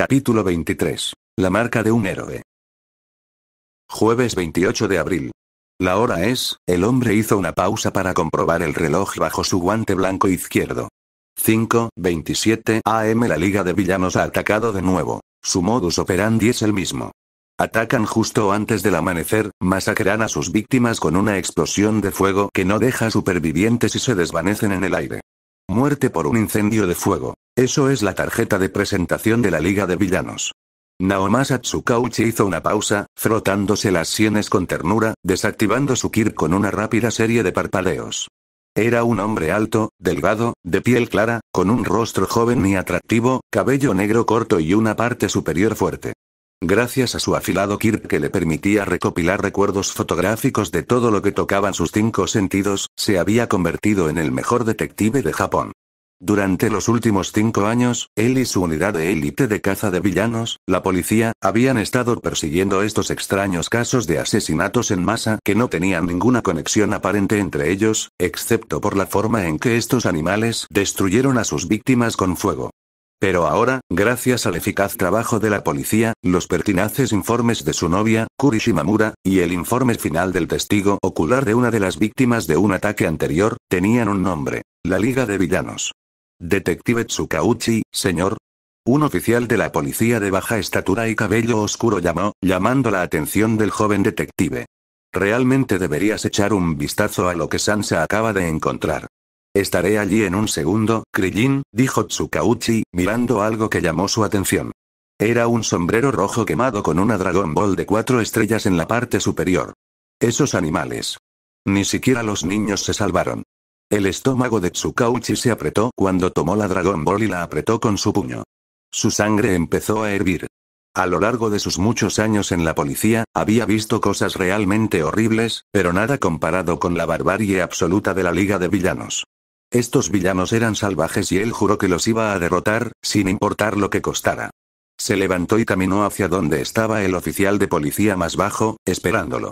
Capítulo 23. La marca de un héroe. Jueves 28 de abril. La hora es, el hombre hizo una pausa para comprobar el reloj bajo su guante blanco izquierdo. 5.27 AM La Liga de Villanos ha atacado de nuevo. Su modus operandi es el mismo. Atacan justo antes del amanecer, masacran a sus víctimas con una explosión de fuego que no deja supervivientes y se desvanecen en el aire. Muerte por un incendio de fuego. Eso es la tarjeta de presentación de la Liga de Villanos. Naomasa Tsukauchi hizo una pausa, frotándose las sienes con ternura, desactivando su kir con una rápida serie de parpadeos. Era un hombre alto, delgado, de piel clara, con un rostro joven y atractivo, cabello negro corto y una parte superior fuerte. Gracias a su afilado kir que le permitía recopilar recuerdos fotográficos de todo lo que tocaban sus cinco sentidos, se había convertido en el mejor detective de Japón. Durante los últimos cinco años, él y su unidad de élite de caza de villanos, la policía, habían estado persiguiendo estos extraños casos de asesinatos en masa que no tenían ninguna conexión aparente entre ellos, excepto por la forma en que estos animales destruyeron a sus víctimas con fuego. Pero ahora, gracias al eficaz trabajo de la policía, los pertinaces informes de su novia, Kurishimamura, y el informe final del testigo ocular de una de las víctimas de un ataque anterior, tenían un nombre, la Liga de Villanos. Detective Tsukauchi, señor. Un oficial de la policía de baja estatura y cabello oscuro llamó, llamando la atención del joven detective. Realmente deberías echar un vistazo a lo que Sansa acaba de encontrar. Estaré allí en un segundo, Krillin, dijo Tsukauchi, mirando algo que llamó su atención. Era un sombrero rojo quemado con una Dragon Ball de cuatro estrellas en la parte superior. Esos animales. Ni siquiera los niños se salvaron. El estómago de Tsukauchi se apretó cuando tomó la Dragon Ball y la apretó con su puño. Su sangre empezó a hervir. A lo largo de sus muchos años en la policía, había visto cosas realmente horribles, pero nada comparado con la barbarie absoluta de la Liga de Villanos. Estos villanos eran salvajes y él juró que los iba a derrotar, sin importar lo que costara. Se levantó y caminó hacia donde estaba el oficial de policía más bajo, esperándolo.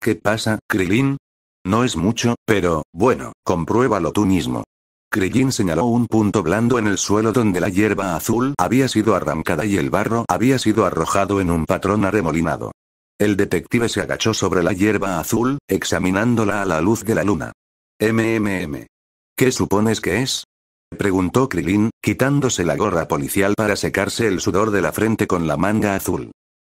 ¿Qué pasa, Krilin? No es mucho, pero, bueno, compruébalo tú mismo. Krillin señaló un punto blando en el suelo donde la hierba azul había sido arrancada y el barro había sido arrojado en un patrón arremolinado. El detective se agachó sobre la hierba azul, examinándola a la luz de la luna. MMM. ¿Qué supones que es? preguntó Krillin, quitándose la gorra policial para secarse el sudor de la frente con la manga azul.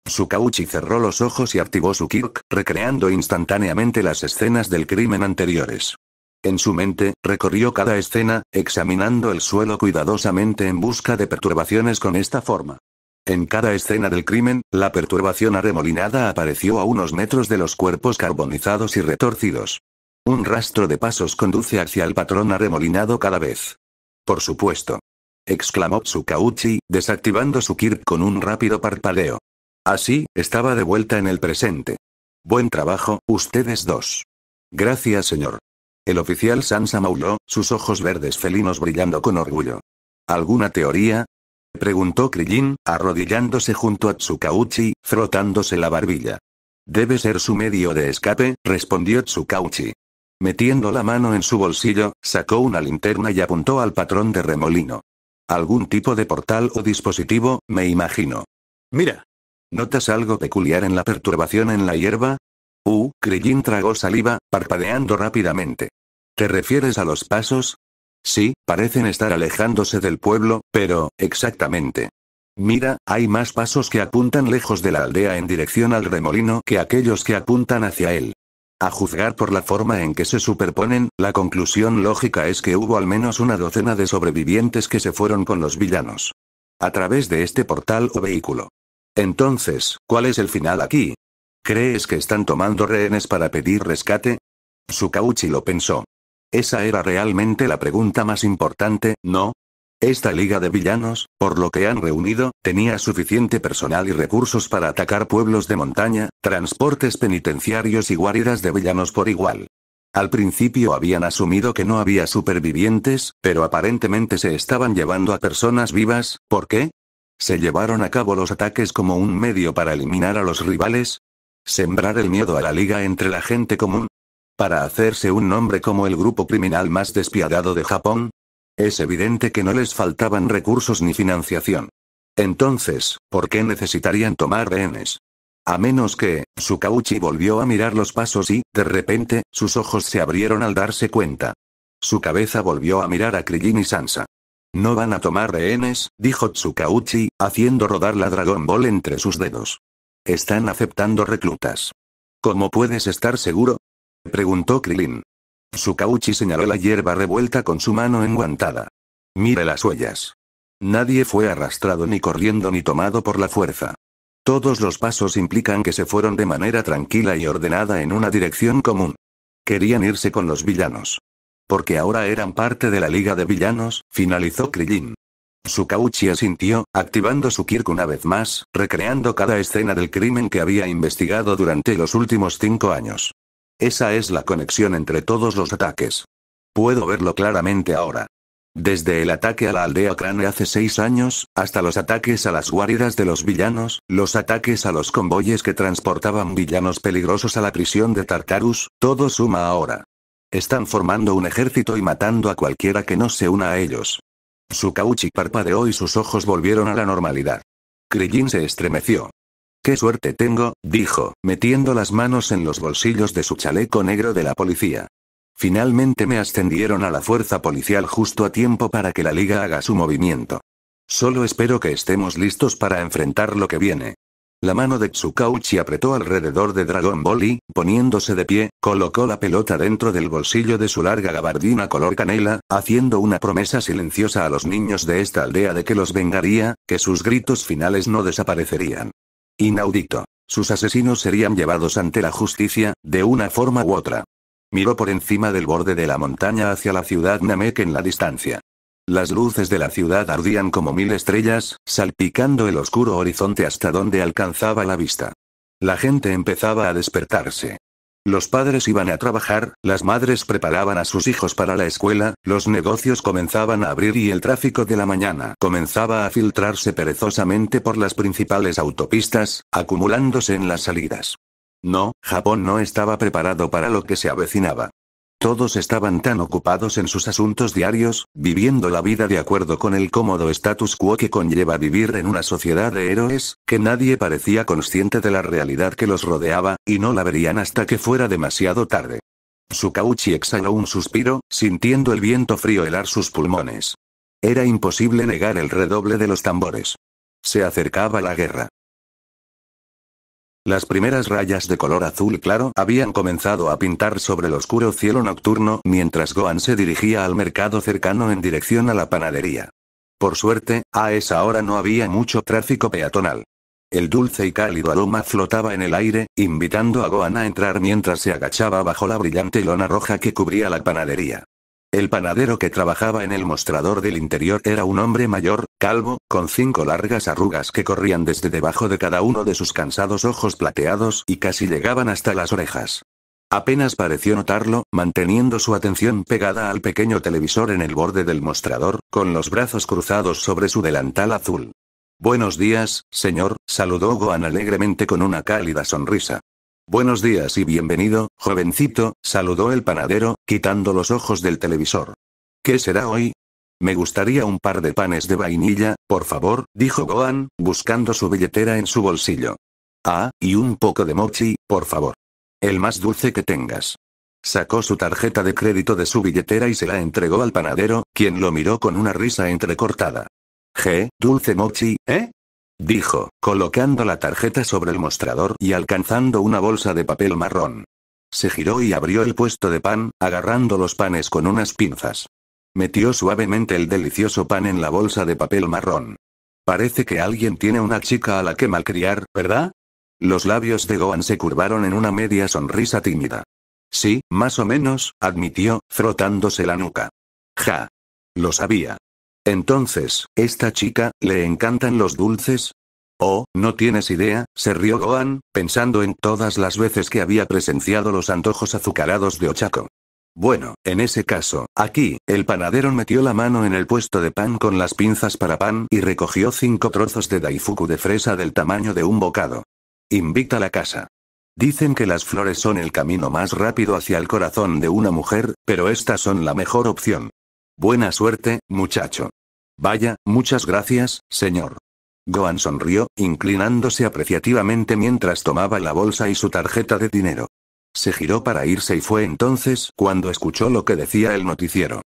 Sukauchi cerró los ojos y activó su Kirk, recreando instantáneamente las escenas del crimen anteriores. En su mente, recorrió cada escena, examinando el suelo cuidadosamente en busca de perturbaciones con esta forma. En cada escena del crimen, la perturbación arremolinada apareció a unos metros de los cuerpos carbonizados y retorcidos. Un rastro de pasos conduce hacia el patrón arremolinado cada vez. Por supuesto. Exclamó Tsukauchi, desactivando su Kirk con un rápido parpadeo. Así, estaba de vuelta en el presente. Buen trabajo, ustedes dos. Gracias, señor. El oficial Sansa mauló, sus ojos verdes felinos brillando con orgullo. ¿Alguna teoría? preguntó Krillin, arrodillándose junto a Tsukauchi, frotándose la barbilla. Debe ser su medio de escape, respondió Tsukauchi. Metiendo la mano en su bolsillo, sacó una linterna y apuntó al patrón de remolino. Algún tipo de portal o dispositivo, me imagino. Mira, ¿Notas algo peculiar en la perturbación en la hierba? Uh, Krillin tragó saliva, parpadeando rápidamente. ¿Te refieres a los pasos? Sí, parecen estar alejándose del pueblo, pero, exactamente. Mira, hay más pasos que apuntan lejos de la aldea en dirección al remolino que aquellos que apuntan hacia él. A juzgar por la forma en que se superponen, la conclusión lógica es que hubo al menos una docena de sobrevivientes que se fueron con los villanos. A través de este portal o vehículo. Entonces, ¿cuál es el final aquí? ¿Crees que están tomando rehenes para pedir rescate? cauchi lo pensó. Esa era realmente la pregunta más importante, ¿no? Esta liga de villanos, por lo que han reunido, tenía suficiente personal y recursos para atacar pueblos de montaña, transportes penitenciarios y guaridas de villanos por igual. Al principio habían asumido que no había supervivientes, pero aparentemente se estaban llevando a personas vivas, ¿por qué? Se llevaron a cabo los ataques como un medio para eliminar a los rivales. Sembrar el miedo a la liga entre la gente común. Para hacerse un nombre como el grupo criminal más despiadado de Japón. Es evidente que no les faltaban recursos ni financiación. Entonces, ¿por qué necesitarían tomar rehenes? A menos que, Sukauchi volvió a mirar los pasos y, de repente, sus ojos se abrieron al darse cuenta. Su cabeza volvió a mirar a Krillin y Sansa. No van a tomar rehenes, dijo Tsukauchi, haciendo rodar la Dragon Ball entre sus dedos. Están aceptando reclutas. ¿Cómo puedes estar seguro? preguntó Krilin. Tsukauchi señaló la hierba revuelta con su mano enguantada. Mire las huellas. Nadie fue arrastrado ni corriendo ni tomado por la fuerza. Todos los pasos implican que se fueron de manera tranquila y ordenada en una dirección común. Querían irse con los villanos. Porque ahora eran parte de la Liga de Villanos, finalizó Krillin. cauchi asintió, activando su Kirk una vez más, recreando cada escena del crimen que había investigado durante los últimos cinco años. Esa es la conexión entre todos los ataques. Puedo verlo claramente ahora. Desde el ataque a la aldea Crane hace seis años, hasta los ataques a las guaridas de los villanos, los ataques a los convoyes que transportaban villanos peligrosos a la prisión de Tartarus, todo suma ahora. Están formando un ejército y matando a cualquiera que no se una a ellos. Su cauchi parpadeó y sus ojos volvieron a la normalidad. Krillin se estremeció. Qué suerte tengo, dijo, metiendo las manos en los bolsillos de su chaleco negro de la policía. Finalmente me ascendieron a la fuerza policial justo a tiempo para que la liga haga su movimiento. Solo espero que estemos listos para enfrentar lo que viene. La mano de Tsukauchi apretó alrededor de Dragon Ball y, poniéndose de pie, colocó la pelota dentro del bolsillo de su larga gabardina color canela, haciendo una promesa silenciosa a los niños de esta aldea de que los vengaría, que sus gritos finales no desaparecerían. Inaudito. Sus asesinos serían llevados ante la justicia, de una forma u otra. Miró por encima del borde de la montaña hacia la ciudad Namek en la distancia. Las luces de la ciudad ardían como mil estrellas, salpicando el oscuro horizonte hasta donde alcanzaba la vista. La gente empezaba a despertarse. Los padres iban a trabajar, las madres preparaban a sus hijos para la escuela, los negocios comenzaban a abrir y el tráfico de la mañana comenzaba a filtrarse perezosamente por las principales autopistas, acumulándose en las salidas. No, Japón no estaba preparado para lo que se avecinaba. Todos estaban tan ocupados en sus asuntos diarios, viviendo la vida de acuerdo con el cómodo status quo que conlleva vivir en una sociedad de héroes, que nadie parecía consciente de la realidad que los rodeaba, y no la verían hasta que fuera demasiado tarde. Sukauchi exhaló un suspiro, sintiendo el viento frío helar sus pulmones. Era imposible negar el redoble de los tambores. Se acercaba la guerra. Las primeras rayas de color azul claro habían comenzado a pintar sobre el oscuro cielo nocturno mientras Gohan se dirigía al mercado cercano en dirección a la panadería. Por suerte, a esa hora no había mucho tráfico peatonal. El dulce y cálido aroma flotaba en el aire, invitando a Gohan a entrar mientras se agachaba bajo la brillante lona roja que cubría la panadería. El panadero que trabajaba en el mostrador del interior era un hombre mayor, calvo, con cinco largas arrugas que corrían desde debajo de cada uno de sus cansados ojos plateados y casi llegaban hasta las orejas. Apenas pareció notarlo, manteniendo su atención pegada al pequeño televisor en el borde del mostrador, con los brazos cruzados sobre su delantal azul. Buenos días, señor, saludó Gohan alegremente con una cálida sonrisa. Buenos días y bienvenido, jovencito, saludó el panadero, quitando los ojos del televisor. ¿Qué será hoy? Me gustaría un par de panes de vainilla, por favor, dijo Gohan, buscando su billetera en su bolsillo. Ah, y un poco de mochi, por favor. El más dulce que tengas. Sacó su tarjeta de crédito de su billetera y se la entregó al panadero, quien lo miró con una risa entrecortada. G, dulce mochi, ¿eh? dijo, colocando la tarjeta sobre el mostrador y alcanzando una bolsa de papel marrón. Se giró y abrió el puesto de pan, agarrando los panes con unas pinzas. Metió suavemente el delicioso pan en la bolsa de papel marrón. Parece que alguien tiene una chica a la que malcriar, ¿verdad? Los labios de Gohan se curvaron en una media sonrisa tímida. Sí, más o menos, admitió, frotándose la nuca. Ja. Lo sabía. Entonces, ¿esta chica, le encantan los dulces? Oh, no tienes idea, se rió Gohan, pensando en todas las veces que había presenciado los antojos azucarados de Ochako. Bueno, en ese caso, aquí, el panadero metió la mano en el puesto de pan con las pinzas para pan y recogió cinco trozos de daifuku de fresa del tamaño de un bocado. Invicta la casa. Dicen que las flores son el camino más rápido hacia el corazón de una mujer, pero estas son la mejor opción. Buena suerte, muchacho. Vaya, muchas gracias, señor. Gohan sonrió, inclinándose apreciativamente mientras tomaba la bolsa y su tarjeta de dinero. Se giró para irse y fue entonces cuando escuchó lo que decía el noticiero.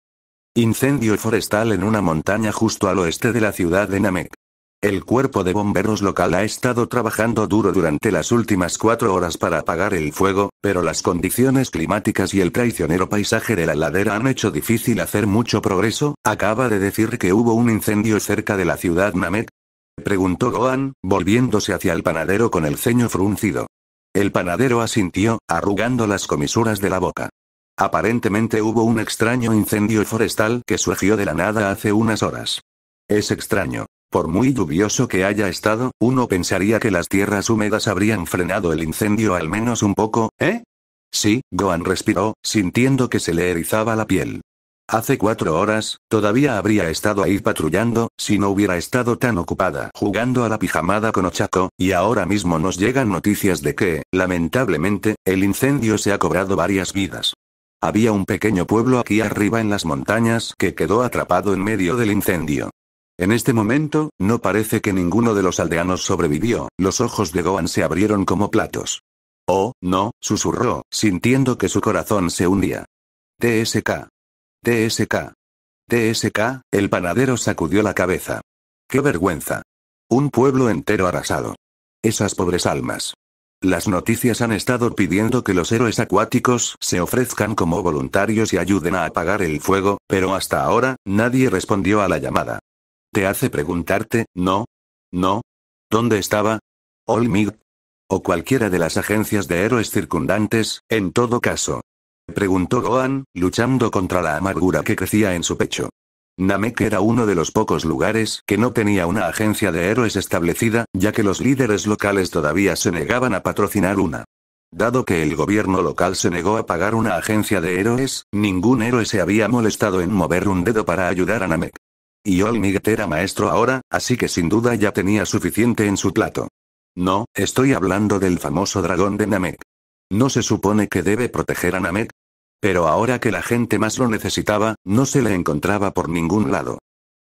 Incendio forestal en una montaña justo al oeste de la ciudad de Namek. El cuerpo de bomberos local ha estado trabajando duro durante las últimas cuatro horas para apagar el fuego, pero las condiciones climáticas y el traicionero paisaje de la ladera han hecho difícil hacer mucho progreso. Acaba de decir que hubo un incendio cerca de la ciudad Namek. Preguntó Gohan, volviéndose hacia el panadero con el ceño fruncido. El panadero asintió, arrugando las comisuras de la boca. Aparentemente hubo un extraño incendio forestal que surgió de la nada hace unas horas. Es extraño, por muy lluvioso que haya estado, uno pensaría que las tierras húmedas habrían frenado el incendio al menos un poco, ¿eh? Sí, Gohan respiró, sintiendo que se le erizaba la piel. Hace cuatro horas, todavía habría estado ahí patrullando, si no hubiera estado tan ocupada jugando a la pijamada con Ochako, y ahora mismo nos llegan noticias de que, lamentablemente, el incendio se ha cobrado varias vidas. Había un pequeño pueblo aquí arriba en las montañas que quedó atrapado en medio del incendio. En este momento, no parece que ninguno de los aldeanos sobrevivió, los ojos de Gohan se abrieron como platos. Oh, no, susurró, sintiendo que su corazón se hundía. TSK. TSK. TSK, el panadero sacudió la cabeza. ¡Qué vergüenza! Un pueblo entero arrasado. Esas pobres almas. Las noticias han estado pidiendo que los héroes acuáticos se ofrezcan como voluntarios y ayuden a apagar el fuego, pero hasta ahora, nadie respondió a la llamada hace preguntarte, ¿no? ¿No? ¿Dónde estaba? Olmig. O cualquiera de las agencias de héroes circundantes, en todo caso. Preguntó Gohan, luchando contra la amargura que crecía en su pecho. Namek era uno de los pocos lugares que no tenía una agencia de héroes establecida, ya que los líderes locales todavía se negaban a patrocinar una. Dado que el gobierno local se negó a pagar una agencia de héroes, ningún héroe se había molestado en mover un dedo para ayudar a Namek y Olmiget era maestro ahora, así que sin duda ya tenía suficiente en su plato. No, estoy hablando del famoso dragón de Namek. ¿No se supone que debe proteger a Namek? Pero ahora que la gente más lo necesitaba, no se le encontraba por ningún lado.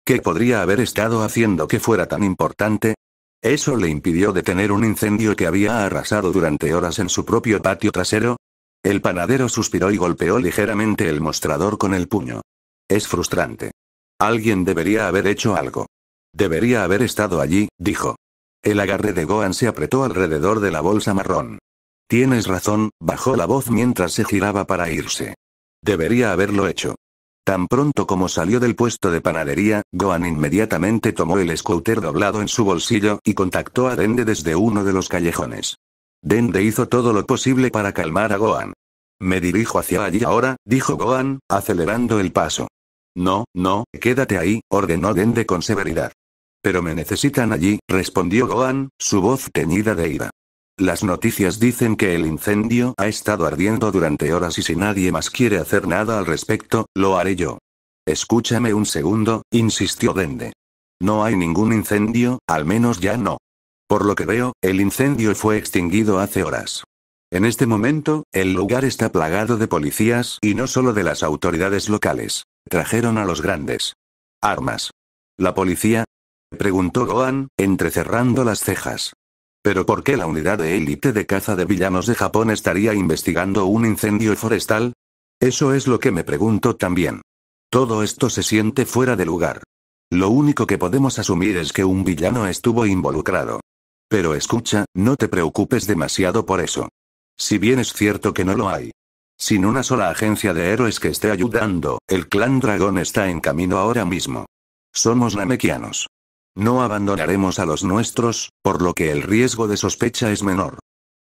¿Qué podría haber estado haciendo que fuera tan importante? ¿Eso le impidió detener un incendio que había arrasado durante horas en su propio patio trasero? El panadero suspiró y golpeó ligeramente el mostrador con el puño. Es frustrante. Alguien debería haber hecho algo. Debería haber estado allí, dijo. El agarre de Gohan se apretó alrededor de la bolsa marrón. Tienes razón, bajó la voz mientras se giraba para irse. Debería haberlo hecho. Tan pronto como salió del puesto de panadería, Gohan inmediatamente tomó el scooter doblado en su bolsillo y contactó a Dende desde uno de los callejones. Dende hizo todo lo posible para calmar a Gohan. Me dirijo hacia allí ahora, dijo Gohan, acelerando el paso. No, no, quédate ahí, ordenó Dende con severidad. Pero me necesitan allí, respondió Gohan, su voz teñida de ira. Las noticias dicen que el incendio ha estado ardiendo durante horas y si nadie más quiere hacer nada al respecto, lo haré yo. Escúchame un segundo, insistió Dende. No hay ningún incendio, al menos ya no. Por lo que veo, el incendio fue extinguido hace horas. En este momento, el lugar está plagado de policías y no solo de las autoridades locales. Trajeron a los grandes. Armas. ¿La policía? Preguntó Gohan, entrecerrando las cejas. ¿Pero por qué la unidad de élite de caza de villanos de Japón estaría investigando un incendio forestal? Eso es lo que me pregunto también. Todo esto se siente fuera de lugar. Lo único que podemos asumir es que un villano estuvo involucrado. Pero escucha, no te preocupes demasiado por eso. Si bien es cierto que no lo hay, sin una sola agencia de héroes que esté ayudando, el clan dragón está en camino ahora mismo. Somos namequianos. No abandonaremos a los nuestros, por lo que el riesgo de sospecha es menor.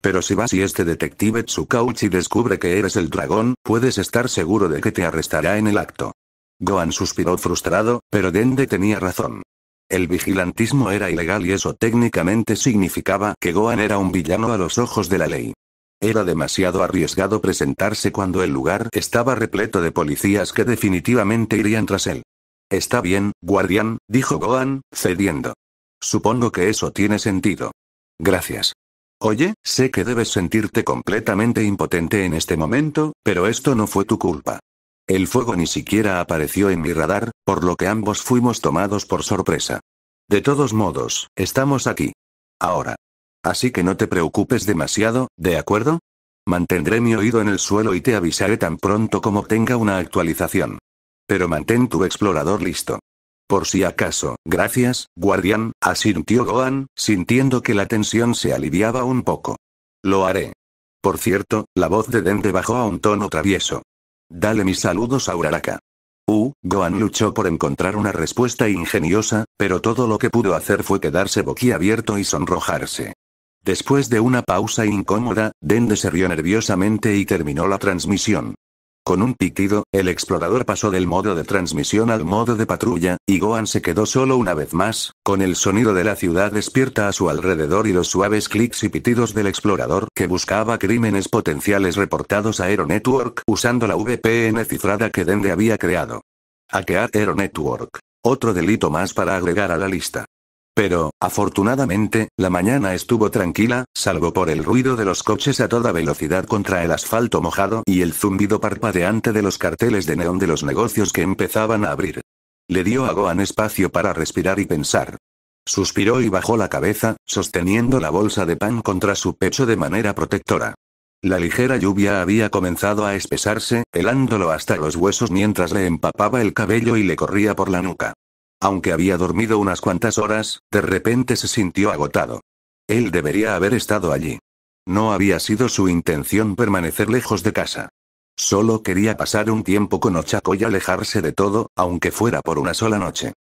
Pero si vas y este detective Tsukauchi descubre que eres el dragón, puedes estar seguro de que te arrestará en el acto. Gohan suspiró frustrado, pero Dende tenía razón. El vigilantismo era ilegal y eso técnicamente significaba que Gohan era un villano a los ojos de la ley. Era demasiado arriesgado presentarse cuando el lugar estaba repleto de policías que definitivamente irían tras él. Está bien, guardián, dijo Gohan, cediendo. Supongo que eso tiene sentido. Gracias. Oye, sé que debes sentirte completamente impotente en este momento, pero esto no fue tu culpa. El fuego ni siquiera apareció en mi radar, por lo que ambos fuimos tomados por sorpresa. De todos modos, estamos aquí. Ahora. Así que no te preocupes demasiado, ¿de acuerdo? Mantendré mi oído en el suelo y te avisaré tan pronto como tenga una actualización. Pero mantén tu explorador listo. Por si acaso, gracias, guardián, asintió Gohan, sintiendo que la tensión se aliviaba un poco. Lo haré. Por cierto, la voz de Dende bajó a un tono travieso. Dale mis saludos a Uraraka. U, uh, Gohan luchó por encontrar una respuesta ingeniosa, pero todo lo que pudo hacer fue quedarse boquiabierto y sonrojarse. Después de una pausa incómoda, Dende se rió nerviosamente y terminó la transmisión. Con un pitido, el explorador pasó del modo de transmisión al modo de patrulla, y Gohan se quedó solo una vez más, con el sonido de la ciudad despierta a su alrededor y los suaves clics y pitidos del explorador que buscaba crímenes potenciales reportados a Aeronetwork Network usando la VPN cifrada que Dende había creado. Hackear Aeronetwork. Network. Otro delito más para agregar a la lista. Pero, afortunadamente, la mañana estuvo tranquila, salvo por el ruido de los coches a toda velocidad contra el asfalto mojado y el zumbido parpadeante de los carteles de neón de los negocios que empezaban a abrir. Le dio a Gohan espacio para respirar y pensar. Suspiró y bajó la cabeza, sosteniendo la bolsa de pan contra su pecho de manera protectora. La ligera lluvia había comenzado a espesarse, helándolo hasta los huesos mientras le empapaba el cabello y le corría por la nuca. Aunque había dormido unas cuantas horas, de repente se sintió agotado. Él debería haber estado allí. No había sido su intención permanecer lejos de casa. Solo quería pasar un tiempo con Ochako y alejarse de todo, aunque fuera por una sola noche.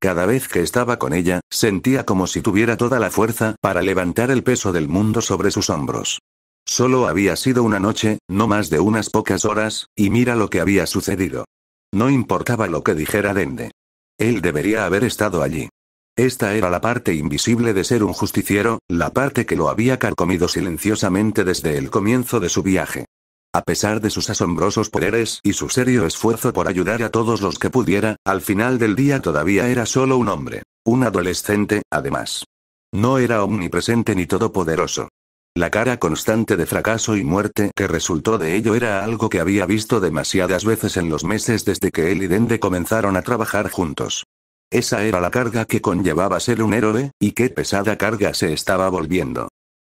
Cada vez que estaba con ella, sentía como si tuviera toda la fuerza para levantar el peso del mundo sobre sus hombros. Solo había sido una noche, no más de unas pocas horas, y mira lo que había sucedido. No importaba lo que dijera Dende. Él debería haber estado allí. Esta era la parte invisible de ser un justiciero, la parte que lo había carcomido silenciosamente desde el comienzo de su viaje. A pesar de sus asombrosos poderes y su serio esfuerzo por ayudar a todos los que pudiera, al final del día todavía era solo un hombre. Un adolescente, además. No era omnipresente ni todopoderoso. La cara constante de fracaso y muerte que resultó de ello era algo que había visto demasiadas veces en los meses desde que él y Dende comenzaron a trabajar juntos. Esa era la carga que conllevaba ser un héroe, y qué pesada carga se estaba volviendo.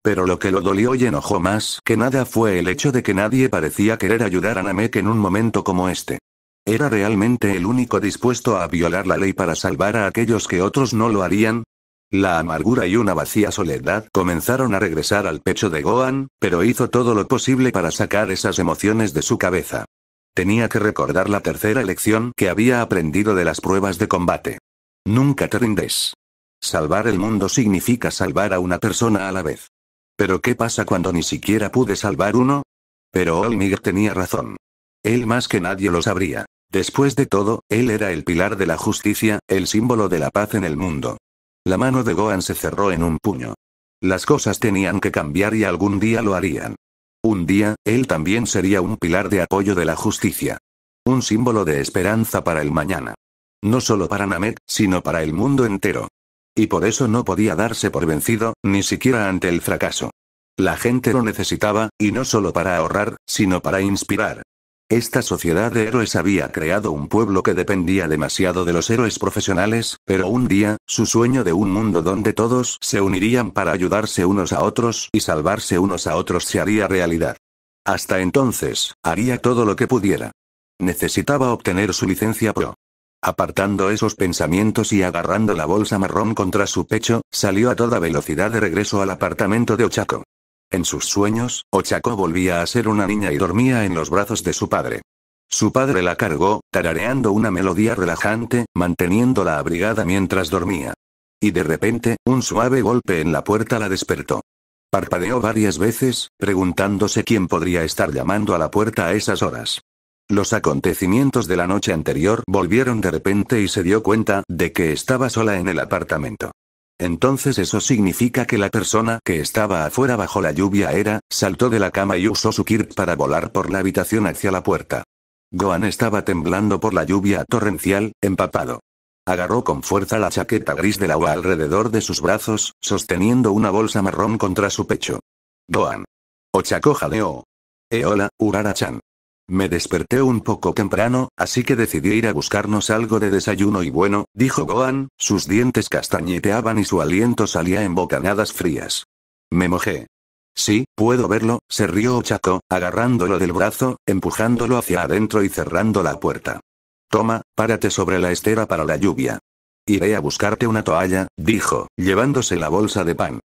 Pero lo que lo dolió y enojó más que nada fue el hecho de que nadie parecía querer ayudar a Namek en un momento como este. Era realmente el único dispuesto a violar la ley para salvar a aquellos que otros no lo harían, la amargura y una vacía soledad comenzaron a regresar al pecho de Gohan, pero hizo todo lo posible para sacar esas emociones de su cabeza. Tenía que recordar la tercera lección que había aprendido de las pruebas de combate. Nunca te rindes. Salvar el mundo significa salvar a una persona a la vez. Pero ¿qué pasa cuando ni siquiera pude salvar uno? Pero Olmig tenía razón. Él más que nadie lo sabría. Después de todo, él era el pilar de la justicia, el símbolo de la paz en el mundo. La mano de Gohan se cerró en un puño. Las cosas tenían que cambiar y algún día lo harían. Un día, él también sería un pilar de apoyo de la justicia. Un símbolo de esperanza para el mañana. No solo para Namek, sino para el mundo entero. Y por eso no podía darse por vencido, ni siquiera ante el fracaso. La gente lo necesitaba, y no solo para ahorrar, sino para inspirar. Esta sociedad de héroes había creado un pueblo que dependía demasiado de los héroes profesionales, pero un día, su sueño de un mundo donde todos se unirían para ayudarse unos a otros y salvarse unos a otros se haría realidad. Hasta entonces, haría todo lo que pudiera. Necesitaba obtener su licencia pro. Apartando esos pensamientos y agarrando la bolsa marrón contra su pecho, salió a toda velocidad de regreso al apartamento de Ochaco. En sus sueños, Ochako volvía a ser una niña y dormía en los brazos de su padre. Su padre la cargó, tarareando una melodía relajante, manteniéndola abrigada mientras dormía. Y de repente, un suave golpe en la puerta la despertó. Parpadeó varias veces, preguntándose quién podría estar llamando a la puerta a esas horas. Los acontecimientos de la noche anterior volvieron de repente y se dio cuenta de que estaba sola en el apartamento. Entonces eso significa que la persona que estaba afuera bajo la lluvia era, saltó de la cama y usó su kirk para volar por la habitación hacia la puerta. Gohan estaba temblando por la lluvia torrencial, empapado. Agarró con fuerza la chaqueta gris del agua alrededor de sus brazos, sosteniendo una bolsa marrón contra su pecho. Gohan. Ochaco jaleo. Eola, eh, Urara-chan. Me desperté un poco temprano, así que decidí ir a buscarnos algo de desayuno y bueno, dijo Gohan, sus dientes castañeteaban y su aliento salía en bocanadas frías. Me mojé. Sí, puedo verlo, se rió Chaco, agarrándolo del brazo, empujándolo hacia adentro y cerrando la puerta. Toma, párate sobre la estera para la lluvia. Iré a buscarte una toalla, dijo, llevándose la bolsa de pan.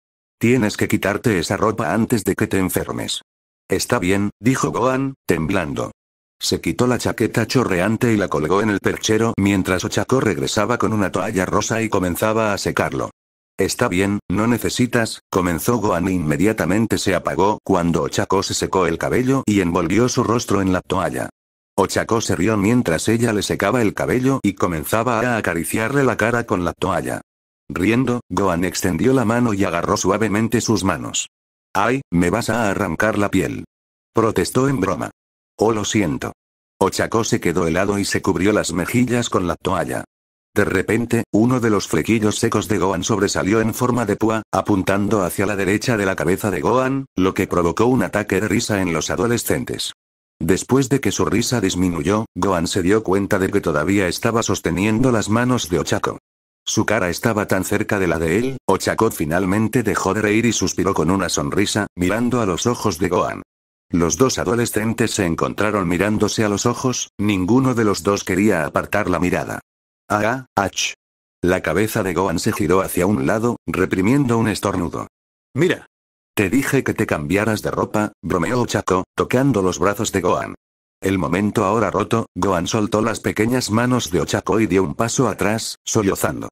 Tienes que quitarte esa ropa antes de que te enfermes. Está bien, dijo Gohan, temblando. Se quitó la chaqueta chorreante y la colgó en el perchero mientras Ochako regresaba con una toalla rosa y comenzaba a secarlo. Está bien, no necesitas, comenzó Gohan e inmediatamente se apagó cuando Ochaco se secó el cabello y envolvió su rostro en la toalla. Ochaco se rió mientras ella le secaba el cabello y comenzaba a acariciarle la cara con la toalla. Riendo, Gohan extendió la mano y agarró suavemente sus manos. Ay, me vas a arrancar la piel. Protestó en broma. Oh, lo siento. Ochako se quedó helado y se cubrió las mejillas con la toalla. De repente, uno de los flequillos secos de Gohan sobresalió en forma de púa, apuntando hacia la derecha de la cabeza de Gohan, lo que provocó un ataque de risa en los adolescentes. Después de que su risa disminuyó, Gohan se dio cuenta de que todavía estaba sosteniendo las manos de Ochaco. Su cara estaba tan cerca de la de él, Ochako finalmente dejó de reír y suspiró con una sonrisa, mirando a los ojos de Gohan. Los dos adolescentes se encontraron mirándose a los ojos, ninguno de los dos quería apartar la mirada. Ah, H. La cabeza de Gohan se giró hacia un lado, reprimiendo un estornudo. Mira. Te dije que te cambiaras de ropa, bromeó Ochako, tocando los brazos de Gohan. El momento ahora roto, Gohan soltó las pequeñas manos de Ochako y dio un paso atrás, sollozando.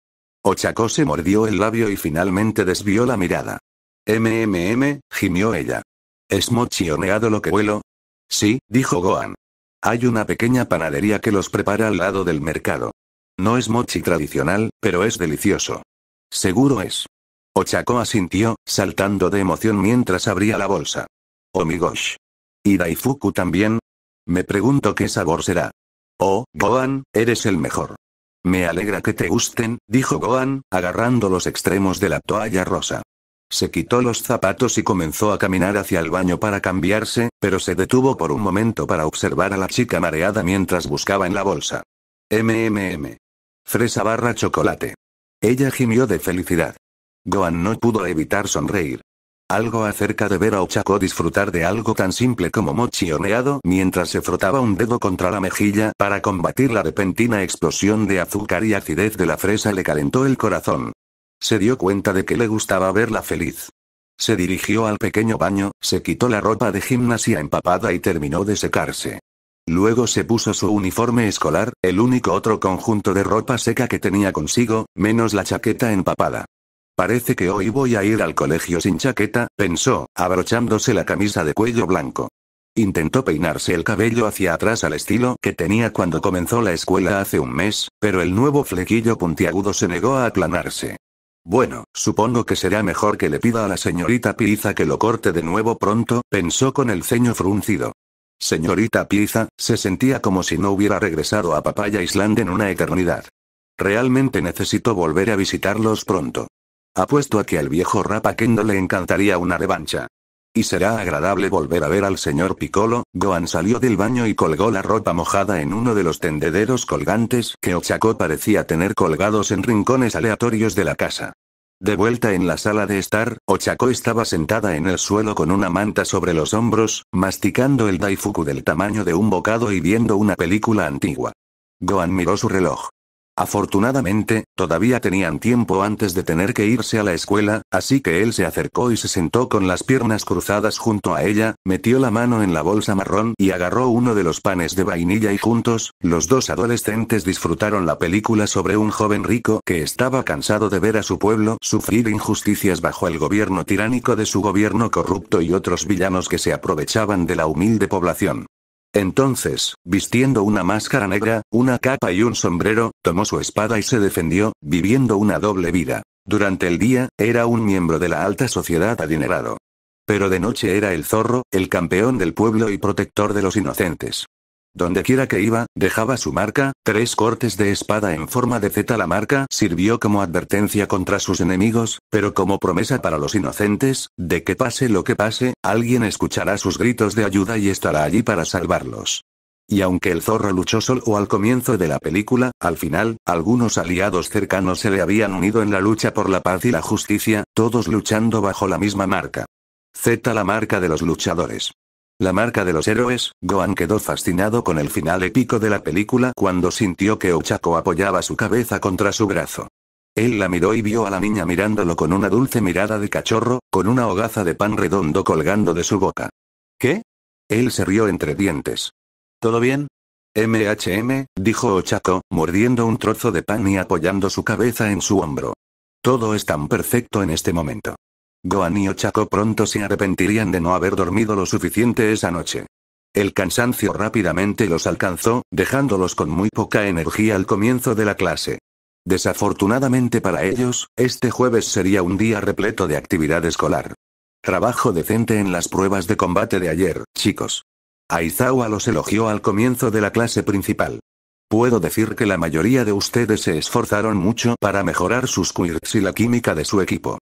Ochako se mordió el labio y finalmente desvió la mirada. MMM, gimió ella. ¿Es mochioneado lo que vuelo? Sí, dijo Gohan. Hay una pequeña panadería que los prepara al lado del mercado. No es mochi tradicional, pero es delicioso. Seguro es. Ochako asintió, saltando de emoción mientras abría la bolsa. Oh mi gosh. ¿Y Daifuku también? Me pregunto qué sabor será. Oh, Gohan, eres el mejor. Me alegra que te gusten, dijo Gohan, agarrando los extremos de la toalla rosa. Se quitó los zapatos y comenzó a caminar hacia el baño para cambiarse, pero se detuvo por un momento para observar a la chica mareada mientras buscaba en la bolsa. MMM. Fresa barra chocolate. Ella gimió de felicidad. Gohan no pudo evitar sonreír. Algo acerca de ver a Ochako disfrutar de algo tan simple como mochioneado mientras se frotaba un dedo contra la mejilla para combatir la repentina explosión de azúcar y acidez de la fresa le calentó el corazón. Se dio cuenta de que le gustaba verla feliz. Se dirigió al pequeño baño, se quitó la ropa de gimnasia empapada y terminó de secarse. Luego se puso su uniforme escolar, el único otro conjunto de ropa seca que tenía consigo, menos la chaqueta empapada. Parece que hoy voy a ir al colegio sin chaqueta, pensó, abrochándose la camisa de cuello blanco. Intentó peinarse el cabello hacia atrás al estilo que tenía cuando comenzó la escuela hace un mes, pero el nuevo flequillo puntiagudo se negó a aplanarse. Bueno, supongo que será mejor que le pida a la señorita Piza que lo corte de nuevo pronto, pensó con el ceño fruncido. Señorita Piza, se sentía como si no hubiera regresado a Papaya Island en una eternidad. Realmente necesito volver a visitarlos pronto. Apuesto a que al viejo Rapa Kendo le encantaría una revancha. Y será agradable volver a ver al señor Piccolo. Gohan salió del baño y colgó la ropa mojada en uno de los tendederos colgantes que Ochako parecía tener colgados en rincones aleatorios de la casa. De vuelta en la sala de estar, Ochako estaba sentada en el suelo con una manta sobre los hombros, masticando el daifuku del tamaño de un bocado y viendo una película antigua. Gohan miró su reloj. Afortunadamente, todavía tenían tiempo antes de tener que irse a la escuela, así que él se acercó y se sentó con las piernas cruzadas junto a ella, metió la mano en la bolsa marrón y agarró uno de los panes de vainilla y juntos, los dos adolescentes disfrutaron la película sobre un joven rico que estaba cansado de ver a su pueblo sufrir injusticias bajo el gobierno tiránico de su gobierno corrupto y otros villanos que se aprovechaban de la humilde población. Entonces, vistiendo una máscara negra, una capa y un sombrero, tomó su espada y se defendió, viviendo una doble vida. Durante el día, era un miembro de la alta sociedad adinerado. Pero de noche era el zorro, el campeón del pueblo y protector de los inocentes. Donde quiera que iba, dejaba su marca, tres cortes de espada en forma de Z. La marca sirvió como advertencia contra sus enemigos, pero como promesa para los inocentes, de que pase lo que pase, alguien escuchará sus gritos de ayuda y estará allí para salvarlos. Y aunque el zorro luchó solo al comienzo de la película, al final, algunos aliados cercanos se le habían unido en la lucha por la paz y la justicia, todos luchando bajo la misma marca. Z la marca de los luchadores. La marca de los héroes, Gohan quedó fascinado con el final épico de la película cuando sintió que Ochako apoyaba su cabeza contra su brazo. Él la miró y vio a la niña mirándolo con una dulce mirada de cachorro, con una hogaza de pan redondo colgando de su boca. ¿Qué? Él se rió entre dientes. ¿Todo bien? MHM, dijo Ochako, mordiendo un trozo de pan y apoyando su cabeza en su hombro. Todo es tan perfecto en este momento. Gohan y Ochako pronto se arrepentirían de no haber dormido lo suficiente esa noche. El cansancio rápidamente los alcanzó, dejándolos con muy poca energía al comienzo de la clase. Desafortunadamente para ellos, este jueves sería un día repleto de actividad escolar. Trabajo decente en las pruebas de combate de ayer, chicos. Aizawa los elogió al comienzo de la clase principal. Puedo decir que la mayoría de ustedes se esforzaron mucho para mejorar sus quirks y la química de su equipo.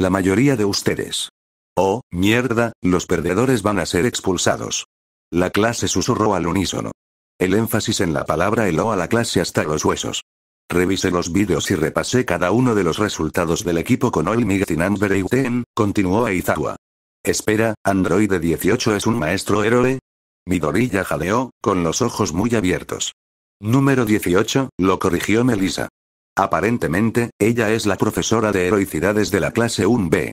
La mayoría de ustedes. Oh, mierda, los perdedores van a ser expulsados. La clase susurró al unísono. El énfasis en la palabra heló a la clase hasta los huesos. Revisé los vídeos y repasé cada uno de los resultados del equipo con Oil y Uten, continuó Aizawa. Espera, Android 18 es un maestro héroe. Midorilla jadeó, con los ojos muy abiertos. Número 18, lo corrigió Melissa. Aparentemente, ella es la profesora de heroicidades de la clase 1B.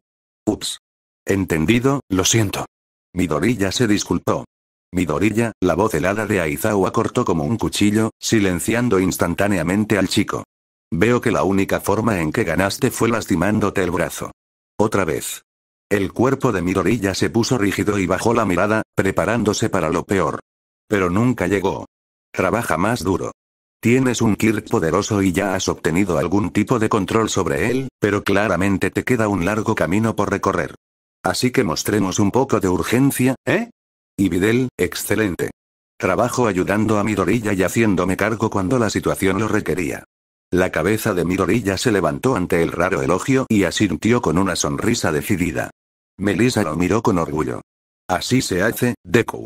Ups. Entendido, lo siento. Midorilla se disculpó. Midorilla, la voz helada de Aizawa cortó como un cuchillo, silenciando instantáneamente al chico. Veo que la única forma en que ganaste fue lastimándote el brazo. Otra vez. El cuerpo de Midorilla se puso rígido y bajó la mirada, preparándose para lo peor. Pero nunca llegó. Trabaja más duro. Tienes un Kirk poderoso y ya has obtenido algún tipo de control sobre él, pero claramente te queda un largo camino por recorrer. Así que mostremos un poco de urgencia, ¿eh? Y Videl, excelente. Trabajo ayudando a Midorilla y haciéndome cargo cuando la situación lo requería. La cabeza de Midorilla se levantó ante el raro elogio y asintió con una sonrisa decidida. Melissa lo miró con orgullo. Así se hace, Deku.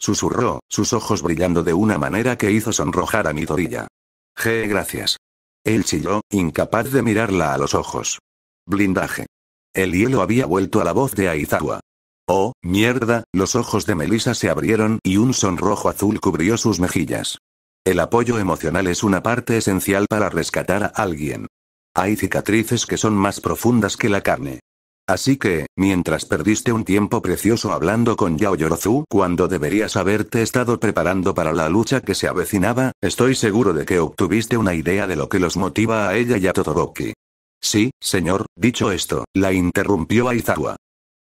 Susurró, sus ojos brillando de una manera que hizo sonrojar a mi Je, gracias. Él chilló, incapaz de mirarla a los ojos. Blindaje. El hielo había vuelto a la voz de Aizawa. Oh, mierda, los ojos de Melissa se abrieron y un sonrojo azul cubrió sus mejillas. El apoyo emocional es una parte esencial para rescatar a alguien. Hay cicatrices que son más profundas que la carne. Así que, mientras perdiste un tiempo precioso hablando con Yao Yorozu cuando deberías haberte estado preparando para la lucha que se avecinaba, estoy seguro de que obtuviste una idea de lo que los motiva a ella y a Todoroki. Sí, señor, dicho esto, la interrumpió Aizawa.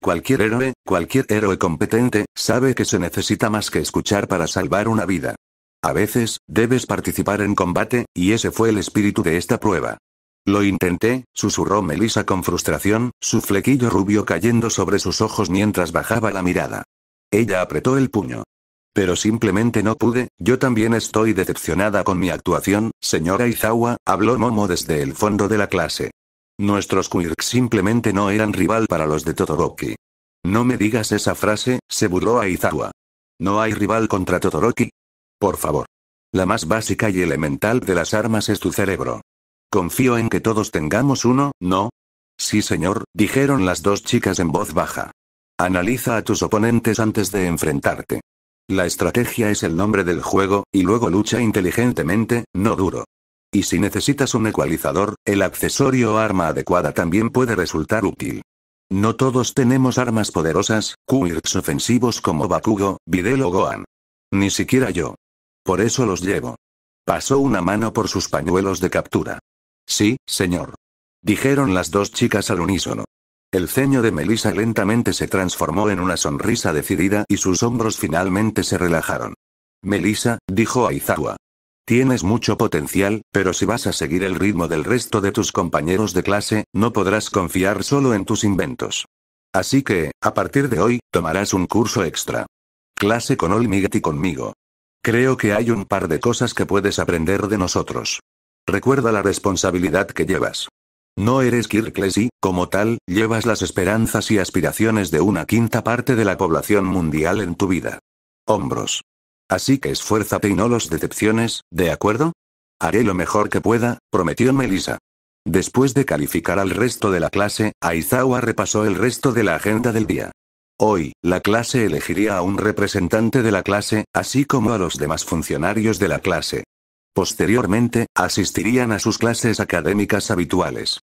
Cualquier héroe, cualquier héroe competente, sabe que se necesita más que escuchar para salvar una vida. A veces, debes participar en combate, y ese fue el espíritu de esta prueba. Lo intenté, susurró Melissa con frustración, su flequillo rubio cayendo sobre sus ojos mientras bajaba la mirada. Ella apretó el puño. Pero simplemente no pude, yo también estoy decepcionada con mi actuación, señora Izawa, habló Momo desde el fondo de la clase. Nuestros Quirks simplemente no eran rival para los de Todoroki. No me digas esa frase, se burló a Izawa. No hay rival contra Todoroki. Por favor. La más básica y elemental de las armas es tu cerebro. Confío en que todos tengamos uno, ¿no? Sí, señor, dijeron las dos chicas en voz baja. Analiza a tus oponentes antes de enfrentarte. La estrategia es el nombre del juego, y luego lucha inteligentemente, no duro. Y si necesitas un ecualizador, el accesorio o arma adecuada también puede resultar útil. No todos tenemos armas poderosas, quirks ofensivos como Bakugo, Videl o Gohan. Ni siquiera yo. Por eso los llevo. Pasó una mano por sus pañuelos de captura. Sí, señor. Dijeron las dos chicas al unísono. El ceño de Melissa lentamente se transformó en una sonrisa decidida y sus hombros finalmente se relajaron. Melissa, dijo Aizawa. Tienes mucho potencial, pero si vas a seguir el ritmo del resto de tus compañeros de clase, no podrás confiar solo en tus inventos. Así que, a partir de hoy, tomarás un curso extra. Clase con Olmigati conmigo. Creo que hay un par de cosas que puedes aprender de nosotros. Recuerda la responsabilidad que llevas. No eres Kirkles y, como tal, llevas las esperanzas y aspiraciones de una quinta parte de la población mundial en tu vida. Hombros. Así que esfuérzate y no los decepciones, ¿de acuerdo? Haré lo mejor que pueda, prometió Melissa. Después de calificar al resto de la clase, Aizawa repasó el resto de la agenda del día. Hoy, la clase elegiría a un representante de la clase, así como a los demás funcionarios de la clase. Posteriormente, asistirían a sus clases académicas habituales.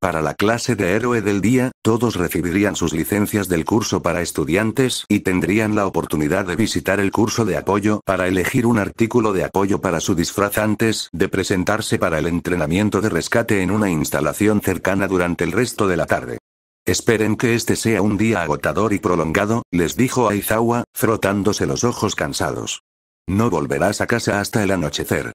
Para la clase de héroe del día, todos recibirían sus licencias del curso para estudiantes y tendrían la oportunidad de visitar el curso de apoyo para elegir un artículo de apoyo para su disfraz antes de presentarse para el entrenamiento de rescate en una instalación cercana durante el resto de la tarde. Esperen que este sea un día agotador y prolongado, les dijo Aizawa, frotándose los ojos cansados. No volverás a casa hasta el anochecer.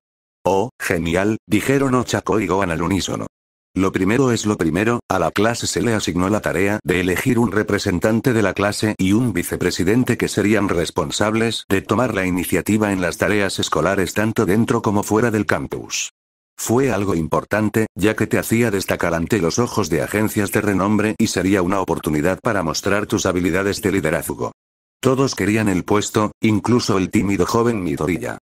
Oh, genial, dijeron Ochako y Gohan al unísono. Lo primero es lo primero, a la clase se le asignó la tarea de elegir un representante de la clase y un vicepresidente que serían responsables de tomar la iniciativa en las tareas escolares tanto dentro como fuera del campus. Fue algo importante, ya que te hacía destacar ante los ojos de agencias de renombre y sería una oportunidad para mostrar tus habilidades de liderazgo. Todos querían el puesto, incluso el tímido joven Midorilla.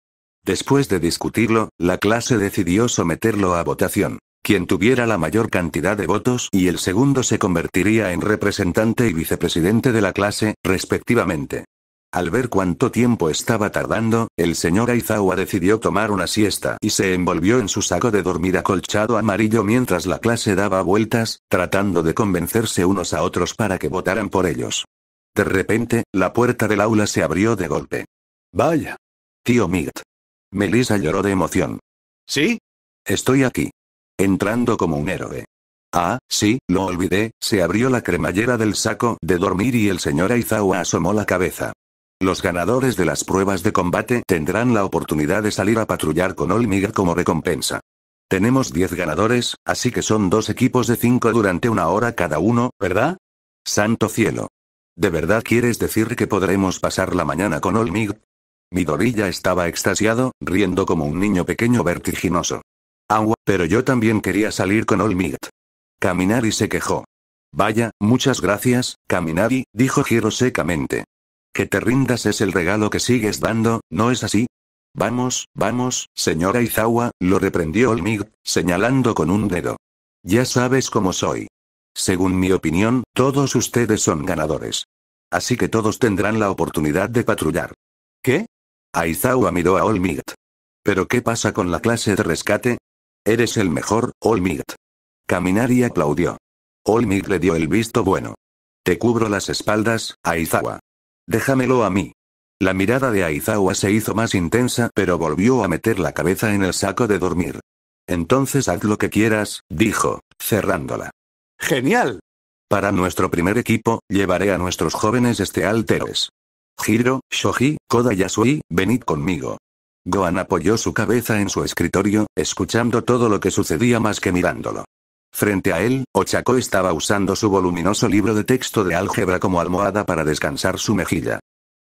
Después de discutirlo, la clase decidió someterlo a votación. Quien tuviera la mayor cantidad de votos y el segundo se convertiría en representante y vicepresidente de la clase, respectivamente. Al ver cuánto tiempo estaba tardando, el señor Aizawa decidió tomar una siesta y se envolvió en su saco de dormir acolchado amarillo mientras la clase daba vueltas, tratando de convencerse unos a otros para que votaran por ellos. De repente, la puerta del aula se abrió de golpe. Vaya. Tío Migt. Melissa lloró de emoción. ¿Sí? Estoy aquí. Entrando como un héroe. Ah, sí, lo olvidé, se abrió la cremallera del saco de dormir y el señor Aizawa asomó la cabeza. Los ganadores de las pruebas de combate tendrán la oportunidad de salir a patrullar con Olmiga como recompensa. Tenemos 10 ganadores, así que son dos equipos de 5 durante una hora cada uno, ¿verdad? Santo cielo. ¿De verdad quieres decir que podremos pasar la mañana con Olmig? dorilla estaba extasiado, riendo como un niño pequeño vertiginoso. Agua, pero yo también quería salir con All caminar Caminari se quejó. Vaya, muchas gracias, Caminari, dijo Hiro secamente. Que te rindas es el regalo que sigues dando, ¿no es así? Vamos, vamos, señora Izawa, lo reprendió All señalando con un dedo. Ya sabes cómo soy. Según mi opinión, todos ustedes son ganadores. Así que todos tendrán la oportunidad de patrullar. ¿Qué? Aizawa miró a All ¿Pero qué pasa con la clase de rescate? Eres el mejor, Olmigd. Caminar y aplaudió. All le dio el visto bueno. Te cubro las espaldas, Aizawa. Déjamelo a mí. La mirada de Aizawa se hizo más intensa, pero volvió a meter la cabeza en el saco de dormir. Entonces haz lo que quieras, dijo, cerrándola. Genial. Para nuestro primer equipo, llevaré a nuestros jóvenes este alteres. Hiro, Shoji, Koda Yasui, venid conmigo. Gohan apoyó su cabeza en su escritorio, escuchando todo lo que sucedía más que mirándolo. Frente a él, Ochako estaba usando su voluminoso libro de texto de álgebra como almohada para descansar su mejilla.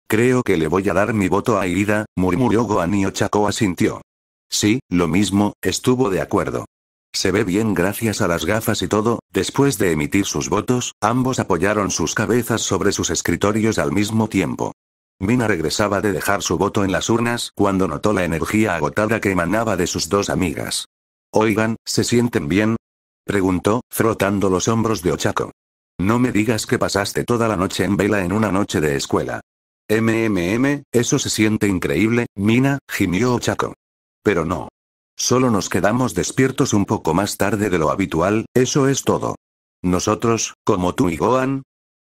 Creo que le voy a dar mi voto a Irida, murmuró Gohan y Ochako asintió. Sí, lo mismo, estuvo de acuerdo. Se ve bien gracias a las gafas y todo, después de emitir sus votos, ambos apoyaron sus cabezas sobre sus escritorios al mismo tiempo. Mina regresaba de dejar su voto en las urnas cuando notó la energía agotada que emanaba de sus dos amigas. Oigan, ¿se sienten bien? preguntó, frotando los hombros de Ochako. No me digas que pasaste toda la noche en vela en una noche de escuela. MMM, eso se siente increíble, Mina, gimió Ochako. Pero no, Solo nos quedamos despiertos un poco más tarde de lo habitual, eso es todo. Nosotros, como tú y Gohan.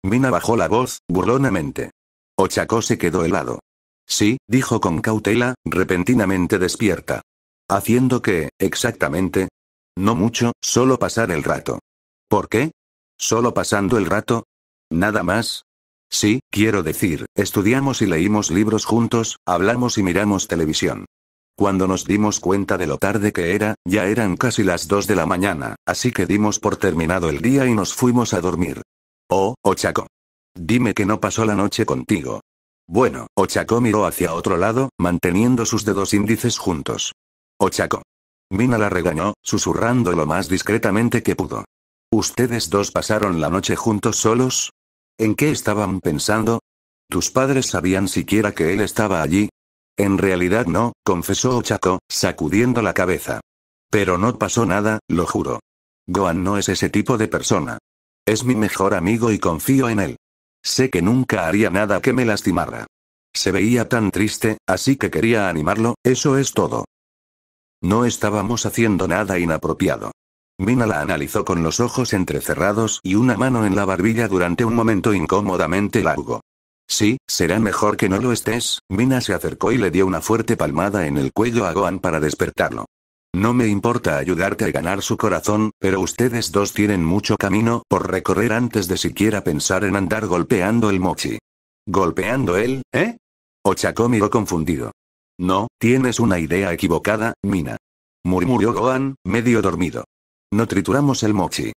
Mina bajó la voz, burlonamente. Ochako se quedó helado. Sí, dijo con cautela, repentinamente despierta. ¿Haciendo que, exactamente? No mucho, solo pasar el rato. ¿Por qué? ¿Solo pasando el rato? ¿Nada más? Sí, quiero decir, estudiamos y leímos libros juntos, hablamos y miramos televisión. Cuando nos dimos cuenta de lo tarde que era, ya eran casi las dos de la mañana, así que dimos por terminado el día y nos fuimos a dormir. Oh, Ochako. Dime que no pasó la noche contigo. Bueno, Ochako miró hacia otro lado, manteniendo sus dedos índices juntos. Ochako. Mina la regañó, susurrando lo más discretamente que pudo. ¿Ustedes dos pasaron la noche juntos solos? ¿En qué estaban pensando? ¿Tus padres sabían siquiera que él estaba allí? En realidad no, confesó Ochako, sacudiendo la cabeza. Pero no pasó nada, lo juro. Gohan no es ese tipo de persona. Es mi mejor amigo y confío en él. Sé que nunca haría nada que me lastimara. Se veía tan triste, así que quería animarlo, eso es todo. No estábamos haciendo nada inapropiado. Mina la analizó con los ojos entrecerrados y una mano en la barbilla durante un momento incómodamente largo. Sí, será mejor que no lo estés. Mina se acercó y le dio una fuerte palmada en el cuello a Gohan para despertarlo. No me importa ayudarte a ganar su corazón, pero ustedes dos tienen mucho camino por recorrer antes de siquiera pensar en andar golpeando el mochi. ¿Golpeando él, eh? Ochako miró confundido. No, tienes una idea equivocada, Mina. Murmuró Gohan, medio dormido. No trituramos el mochi.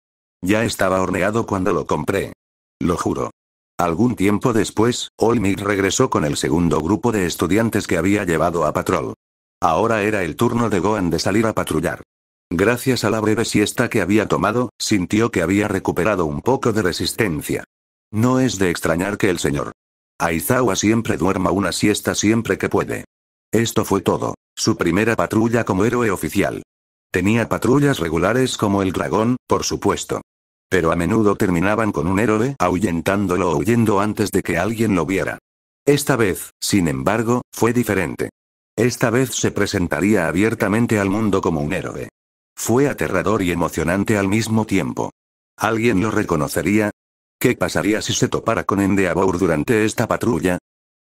Ya estaba horneado cuando lo compré. Lo juro. Algún tiempo después, Olmir regresó con el segundo grupo de estudiantes que había llevado a patrol. Ahora era el turno de Gohan de salir a patrullar. Gracias a la breve siesta que había tomado, sintió que había recuperado un poco de resistencia. No es de extrañar que el señor Aizawa siempre duerma una siesta siempre que puede. Esto fue todo, su primera patrulla como héroe oficial. Tenía patrullas regulares como el dragón, por supuesto, pero a menudo terminaban con un héroe ahuyentándolo o huyendo antes de que alguien lo viera. Esta vez, sin embargo, fue diferente. Esta vez se presentaría abiertamente al mundo como un héroe. Fue aterrador y emocionante al mismo tiempo. ¿Alguien lo reconocería? ¿Qué pasaría si se topara con Endeavour durante esta patrulla?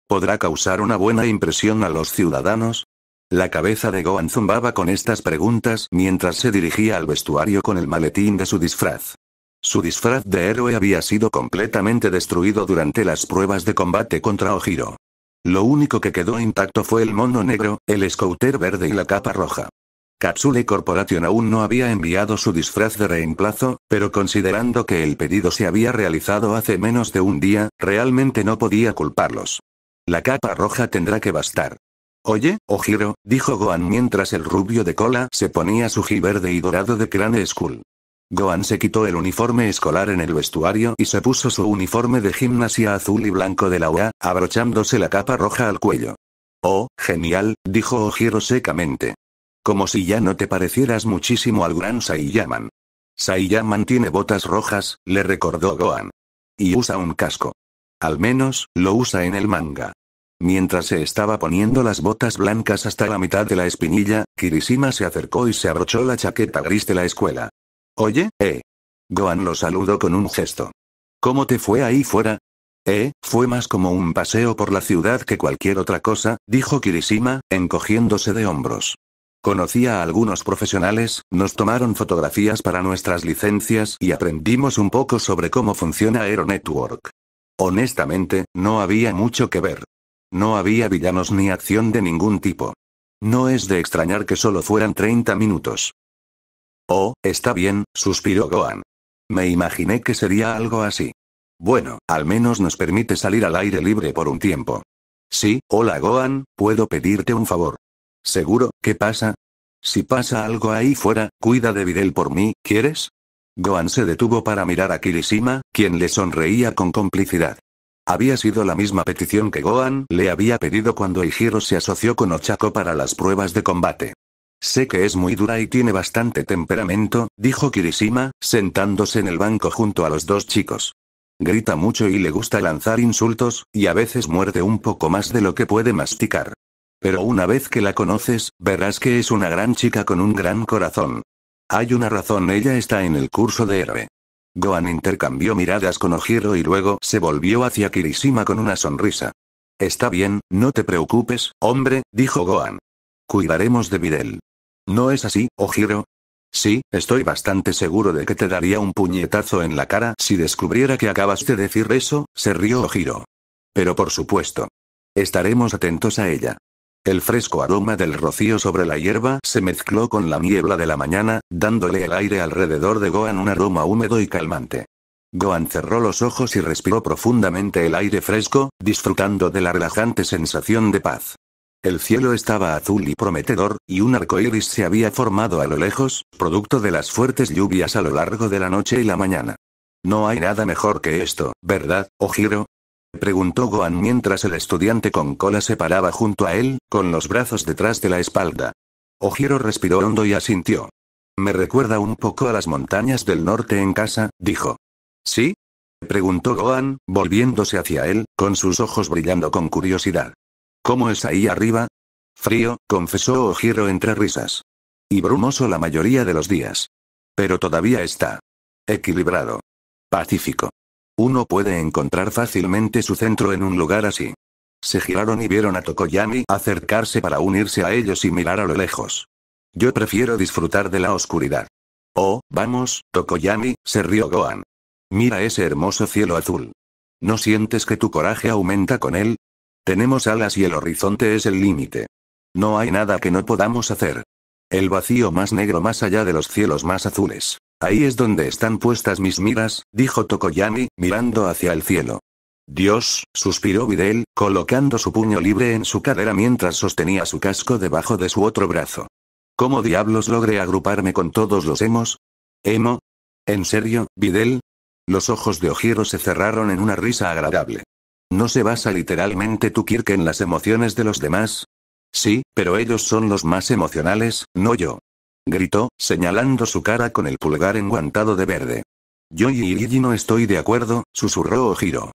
¿Podrá causar una buena impresión a los ciudadanos? La cabeza de Gohan zumbaba con estas preguntas mientras se dirigía al vestuario con el maletín de su disfraz. Su disfraz de héroe había sido completamente destruido durante las pruebas de combate contra Ojiro. Lo único que quedó intacto fue el mono negro, el scouter verde y la capa roja. Capsule Corporation aún no había enviado su disfraz de reemplazo, pero considerando que el pedido se había realizado hace menos de un día, realmente no podía culparlos. La capa roja tendrá que bastar. Oye, Ojiro, dijo Gohan mientras el rubio de cola se ponía su verde y dorado de Crane Skull. Gohan se quitó el uniforme escolar en el vestuario y se puso su uniforme de gimnasia azul y blanco de la UA, abrochándose la capa roja al cuello. Oh, genial, dijo Ojiro secamente. Como si ya no te parecieras muchísimo al gran Saiyaman. Saiyaman tiene botas rojas, le recordó Gohan. Y usa un casco. Al menos, lo usa en el manga. Mientras se estaba poniendo las botas blancas hasta la mitad de la espinilla, Kirishima se acercó y se abrochó la chaqueta gris de la escuela. Oye, eh. Gohan lo saludó con un gesto. ¿Cómo te fue ahí fuera? Eh, fue más como un paseo por la ciudad que cualquier otra cosa, dijo Kirishima, encogiéndose de hombros. «Conocí a algunos profesionales, nos tomaron fotografías para nuestras licencias y aprendimos un poco sobre cómo funciona Aero Network. Honestamente, no había mucho que ver. No había villanos ni acción de ningún tipo. No es de extrañar que solo fueran 30 minutos. Oh, está bien, suspiró Gohan. Me imaginé que sería algo así. Bueno, al menos nos permite salir al aire libre por un tiempo. Sí, hola Gohan, puedo pedirte un favor. ¿Seguro? ¿Qué pasa? Si pasa algo ahí fuera, cuida de Videl por mí, ¿quieres? Gohan se detuvo para mirar a Kirishima, quien le sonreía con complicidad. Había sido la misma petición que Gohan le había pedido cuando Eijiro se asoció con Ochako para las pruebas de combate. Sé que es muy dura y tiene bastante temperamento, dijo Kirishima, sentándose en el banco junto a los dos chicos. Grita mucho y le gusta lanzar insultos, y a veces muerde un poco más de lo que puede masticar. Pero una vez que la conoces, verás que es una gran chica con un gran corazón. Hay una razón, ella está en el curso de R. Gohan intercambió miradas con Ojiro y luego se volvió hacia Kirishima con una sonrisa. Está bien, no te preocupes, hombre, dijo Gohan. Cuidaremos de Videl. ¿No es así, Ojiro? Sí, estoy bastante seguro de que te daría un puñetazo en la cara si descubriera que acabaste de decir eso, se rió Ojiro. Pero por supuesto. Estaremos atentos a ella. El fresco aroma del rocío sobre la hierba se mezcló con la niebla de la mañana, dándole el aire alrededor de Gohan un aroma húmedo y calmante. Gohan cerró los ojos y respiró profundamente el aire fresco, disfrutando de la relajante sensación de paz. El cielo estaba azul y prometedor, y un arco iris se había formado a lo lejos, producto de las fuertes lluvias a lo largo de la noche y la mañana. No hay nada mejor que esto, ¿verdad, Ojiro? preguntó Gohan mientras el estudiante con cola se paraba junto a él, con los brazos detrás de la espalda. Ojiro respiró hondo y asintió. Me recuerda un poco a las montañas del norte en casa, dijo. ¿Sí? preguntó Gohan, volviéndose hacia él, con sus ojos brillando con curiosidad. ¿Cómo es ahí arriba? Frío, confesó Ojiro entre risas. Y brumoso la mayoría de los días. Pero todavía está. Equilibrado. Pacífico. Uno puede encontrar fácilmente su centro en un lugar así. Se giraron y vieron a Tokoyami acercarse para unirse a ellos y mirar a lo lejos. Yo prefiero disfrutar de la oscuridad. Oh, vamos, Tokoyami, se rió Gohan. Mira ese hermoso cielo azul. ¿No sientes que tu coraje aumenta con él? Tenemos alas y el horizonte es el límite. No hay nada que no podamos hacer. El vacío más negro más allá de los cielos más azules. Ahí es donde están puestas mis miras, dijo Tokoyami, mirando hacia el cielo. Dios, suspiró Videl, colocando su puño libre en su cadera mientras sostenía su casco debajo de su otro brazo. ¿Cómo diablos logré agruparme con todos los emos? ¿Emo? ¿En serio, Videl? Los ojos de Ojiro se cerraron en una risa agradable. ¿No se basa literalmente tu Kirk en las emociones de los demás? Sí, pero ellos son los más emocionales, no yo. Gritó, señalando su cara con el pulgar enguantado de verde. Yo y Irigi no estoy de acuerdo, susurró Ojiro.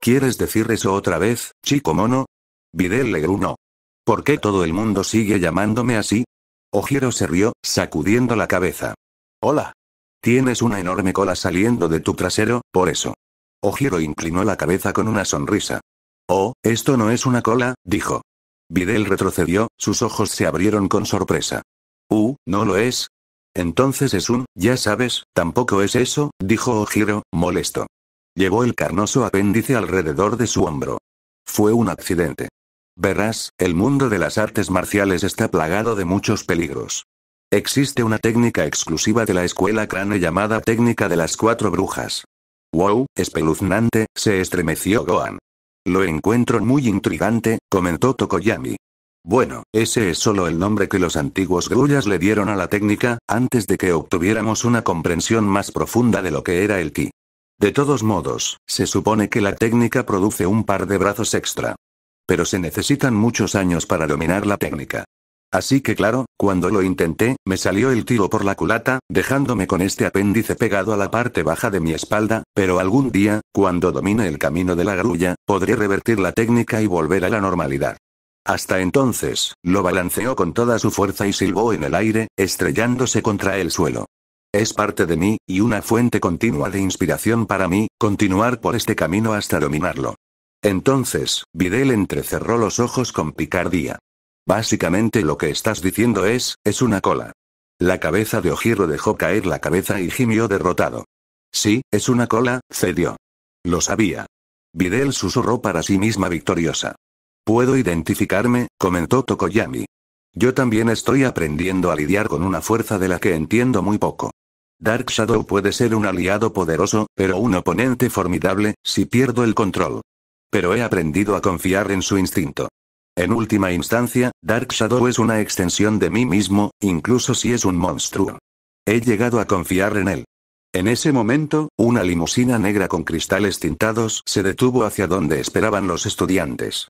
¿Quieres decir eso otra vez, chico mono? Videl le grunó. ¿Por qué todo el mundo sigue llamándome así? Ojiro se rió, sacudiendo la cabeza. Hola. Tienes una enorme cola saliendo de tu trasero, por eso. Ojiro inclinó la cabeza con una sonrisa. Oh, esto no es una cola, dijo. Videl retrocedió, sus ojos se abrieron con sorpresa. Uh, ¿no lo es? Entonces es un, ya sabes, tampoco es eso, dijo Ojiro, molesto. Llevó el carnoso apéndice alrededor de su hombro. Fue un accidente. Verás, el mundo de las artes marciales está plagado de muchos peligros. Existe una técnica exclusiva de la escuela crane llamada técnica de las cuatro brujas. Wow, espeluznante, se estremeció Gohan. Lo encuentro muy intrigante, comentó Tokoyami. Bueno, ese es solo el nombre que los antiguos grullas le dieron a la técnica, antes de que obtuviéramos una comprensión más profunda de lo que era el ki. De todos modos, se supone que la técnica produce un par de brazos extra. Pero se necesitan muchos años para dominar la técnica. Así que claro, cuando lo intenté, me salió el tiro por la culata, dejándome con este apéndice pegado a la parte baja de mi espalda, pero algún día, cuando domine el camino de la grulla, podré revertir la técnica y volver a la normalidad. Hasta entonces, lo balanceó con toda su fuerza y silbó en el aire, estrellándose contra el suelo. Es parte de mí, y una fuente continua de inspiración para mí, continuar por este camino hasta dominarlo. Entonces, Videl entrecerró los ojos con picardía. Básicamente lo que estás diciendo es, es una cola. La cabeza de Ojiro dejó caer la cabeza y gimió derrotado. Sí, es una cola, cedió. Lo sabía. Videl susurró para sí misma victoriosa. Puedo identificarme, comentó Tokoyami. Yo también estoy aprendiendo a lidiar con una fuerza de la que entiendo muy poco. Dark Shadow puede ser un aliado poderoso, pero un oponente formidable, si pierdo el control. Pero he aprendido a confiar en su instinto. En última instancia, Dark Shadow es una extensión de mí mismo, incluso si es un monstruo. He llegado a confiar en él. En ese momento, una limusina negra con cristales tintados se detuvo hacia donde esperaban los estudiantes.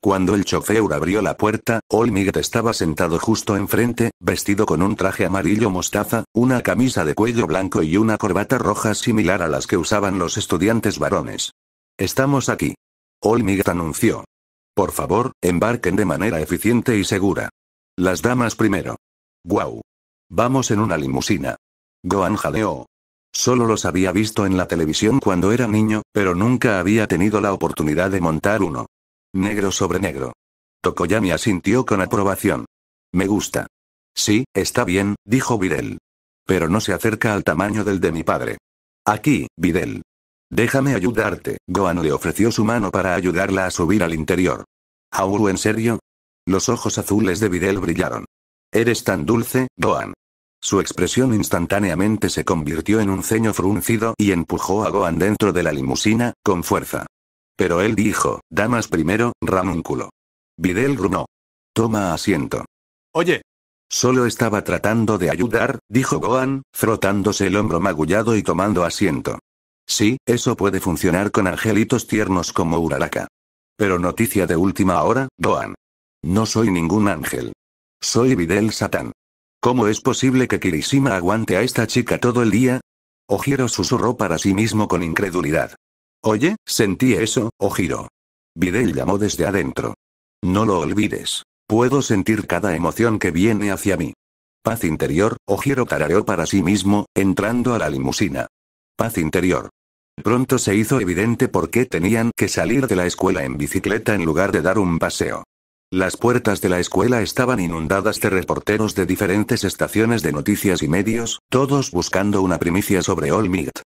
Cuando el chofer abrió la puerta, Olmiget estaba sentado justo enfrente, vestido con un traje amarillo mostaza, una camisa de cuello blanco y una corbata roja similar a las que usaban los estudiantes varones. Estamos aquí. Olmiget anunció. Por favor, embarquen de manera eficiente y segura. Las damas primero. Guau. Vamos en una limusina. Gohan jaleó. Solo los había visto en la televisión cuando era niño, pero nunca había tenido la oportunidad de montar uno. Negro sobre negro. Tokoyami asintió con aprobación. Me gusta. Sí, está bien, dijo Videl. Pero no se acerca al tamaño del de mi padre. Aquí, Videl. Déjame ayudarte, Gohan le ofreció su mano para ayudarla a subir al interior. Auru, ¿en serio? Los ojos azules de Videl brillaron. Eres tan dulce, Gohan. Su expresión instantáneamente se convirtió en un ceño fruncido y empujó a Gohan dentro de la limusina, con fuerza. Pero él dijo, damas primero, ramúnculo. Videl grunó. Toma asiento. Oye. Solo estaba tratando de ayudar, dijo Gohan, frotándose el hombro magullado y tomando asiento. Sí, eso puede funcionar con angelitos tiernos como Uraraka. Pero noticia de última hora, Doan. No soy ningún ángel. Soy Videl Satán. ¿Cómo es posible que Kirishima aguante a esta chica todo el día? Ojiro susurró para sí mismo con incredulidad. Oye, sentí eso, Ojiro. Videl llamó desde adentro. No lo olvides. Puedo sentir cada emoción que viene hacia mí. Paz interior, Ojiro tarareó para sí mismo, entrando a la limusina. Paz interior. Pronto se hizo evidente por qué tenían que salir de la escuela en bicicleta en lugar de dar un paseo. Las puertas de la escuela estaban inundadas de reporteros de diferentes estaciones de noticias y medios, todos buscando una primicia sobre Olmigt.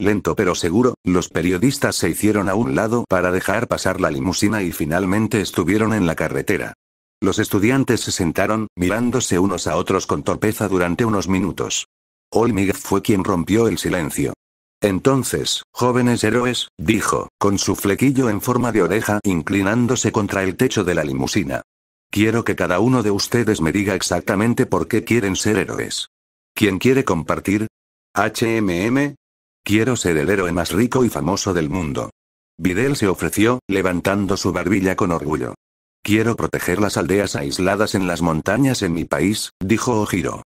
Lento pero seguro, los periodistas se hicieron a un lado para dejar pasar la limusina y finalmente estuvieron en la carretera. Los estudiantes se sentaron, mirándose unos a otros con torpeza durante unos minutos. Olmigt fue quien rompió el silencio. Entonces, jóvenes héroes, dijo, con su flequillo en forma de oreja inclinándose contra el techo de la limusina. Quiero que cada uno de ustedes me diga exactamente por qué quieren ser héroes. ¿Quién quiere compartir? HMM. Quiero ser el héroe más rico y famoso del mundo. Videl se ofreció, levantando su barbilla con orgullo. Quiero proteger las aldeas aisladas en las montañas en mi país, dijo Ojiro.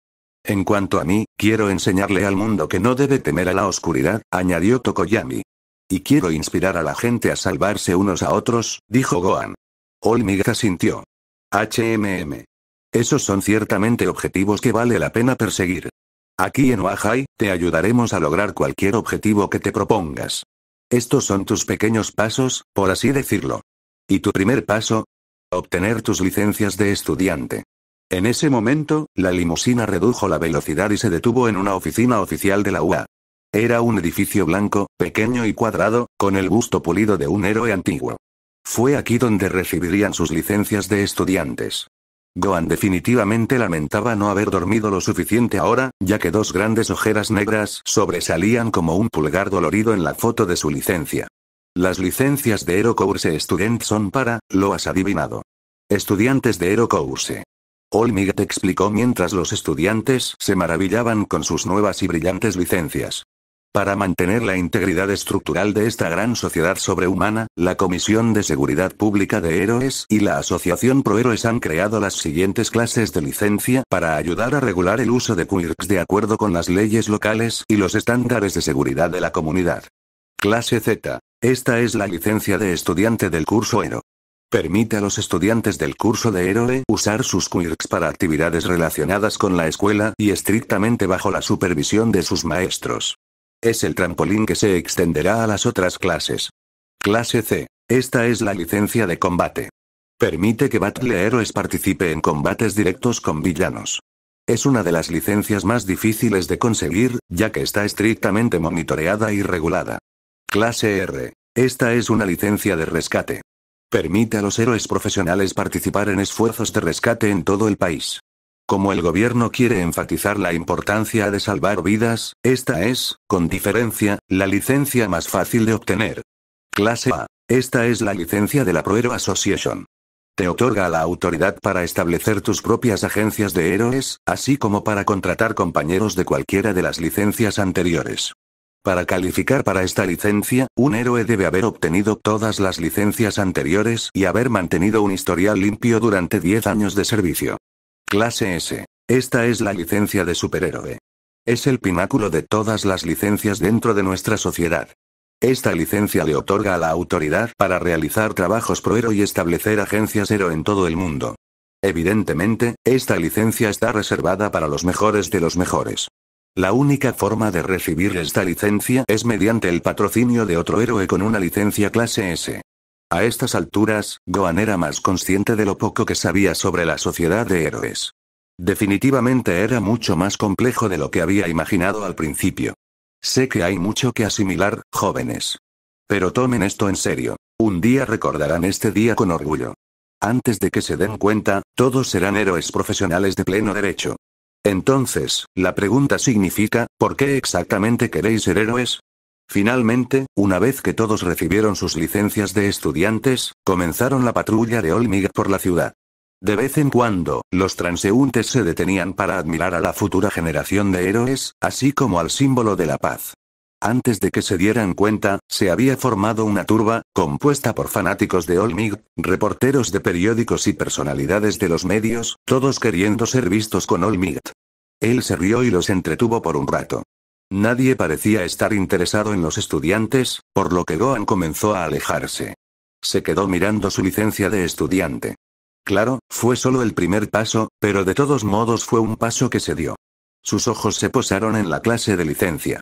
En cuanto a mí, quiero enseñarle al mundo que no debe temer a la oscuridad, añadió Tokoyami. Y quiero inspirar a la gente a salvarse unos a otros, dijo Gohan. Olmiga sintió. HMM. Esos son ciertamente objetivos que vale la pena perseguir. Aquí en Oahai te ayudaremos a lograr cualquier objetivo que te propongas. Estos son tus pequeños pasos, por así decirlo. ¿Y tu primer paso? Obtener tus licencias de estudiante. En ese momento, la limusina redujo la velocidad y se detuvo en una oficina oficial de la UA. Era un edificio blanco, pequeño y cuadrado, con el busto pulido de un héroe antiguo. Fue aquí donde recibirían sus licencias de estudiantes. Gohan definitivamente lamentaba no haber dormido lo suficiente ahora, ya que dos grandes ojeras negras sobresalían como un pulgar dolorido en la foto de su licencia. Las licencias de Hero Student son para, lo has adivinado. Estudiantes de Hero Olmig explicó mientras los estudiantes se maravillaban con sus nuevas y brillantes licencias. Para mantener la integridad estructural de esta gran sociedad sobrehumana, la Comisión de Seguridad Pública de Héroes y la Asociación Prohéroes han creado las siguientes clases de licencia para ayudar a regular el uso de quirks de acuerdo con las leyes locales y los estándares de seguridad de la comunidad. Clase Z. Esta es la licencia de estudiante del curso Hero. Permite a los estudiantes del curso de héroe usar sus quirks para actividades relacionadas con la escuela y estrictamente bajo la supervisión de sus maestros. Es el trampolín que se extenderá a las otras clases. Clase C. Esta es la licencia de combate. Permite que Battle Heroes participe en combates directos con villanos. Es una de las licencias más difíciles de conseguir, ya que está estrictamente monitoreada y regulada. Clase R. Esta es una licencia de rescate. Permite a los héroes profesionales participar en esfuerzos de rescate en todo el país. Como el gobierno quiere enfatizar la importancia de salvar vidas, esta es, con diferencia, la licencia más fácil de obtener. Clase A. Esta es la licencia de la Proero Association. Te otorga la autoridad para establecer tus propias agencias de héroes, así como para contratar compañeros de cualquiera de las licencias anteriores. Para calificar para esta licencia, un héroe debe haber obtenido todas las licencias anteriores y haber mantenido un historial limpio durante 10 años de servicio. Clase S. Esta es la licencia de superhéroe. Es el pináculo de todas las licencias dentro de nuestra sociedad. Esta licencia le otorga a la autoridad para realizar trabajos pro y establecer agencias héroe en todo el mundo. Evidentemente, esta licencia está reservada para los mejores de los mejores. La única forma de recibir esta licencia es mediante el patrocinio de otro héroe con una licencia clase S. A estas alturas, Gohan era más consciente de lo poco que sabía sobre la sociedad de héroes. Definitivamente era mucho más complejo de lo que había imaginado al principio. Sé que hay mucho que asimilar, jóvenes. Pero tomen esto en serio. Un día recordarán este día con orgullo. Antes de que se den cuenta, todos serán héroes profesionales de pleno derecho. Entonces, la pregunta significa, ¿por qué exactamente queréis ser héroes? Finalmente, una vez que todos recibieron sus licencias de estudiantes, comenzaron la patrulla de Olmig por la ciudad. De vez en cuando, los transeúntes se detenían para admirar a la futura generación de héroes, así como al símbolo de la paz. Antes de que se dieran cuenta, se había formado una turba, compuesta por fanáticos de Olmig, reporteros de periódicos y personalidades de los medios, todos queriendo ser vistos con Olmig. Él se rió y los entretuvo por un rato. Nadie parecía estar interesado en los estudiantes, por lo que Gohan comenzó a alejarse. Se quedó mirando su licencia de estudiante. Claro, fue solo el primer paso, pero de todos modos fue un paso que se dio. Sus ojos se posaron en la clase de licencia.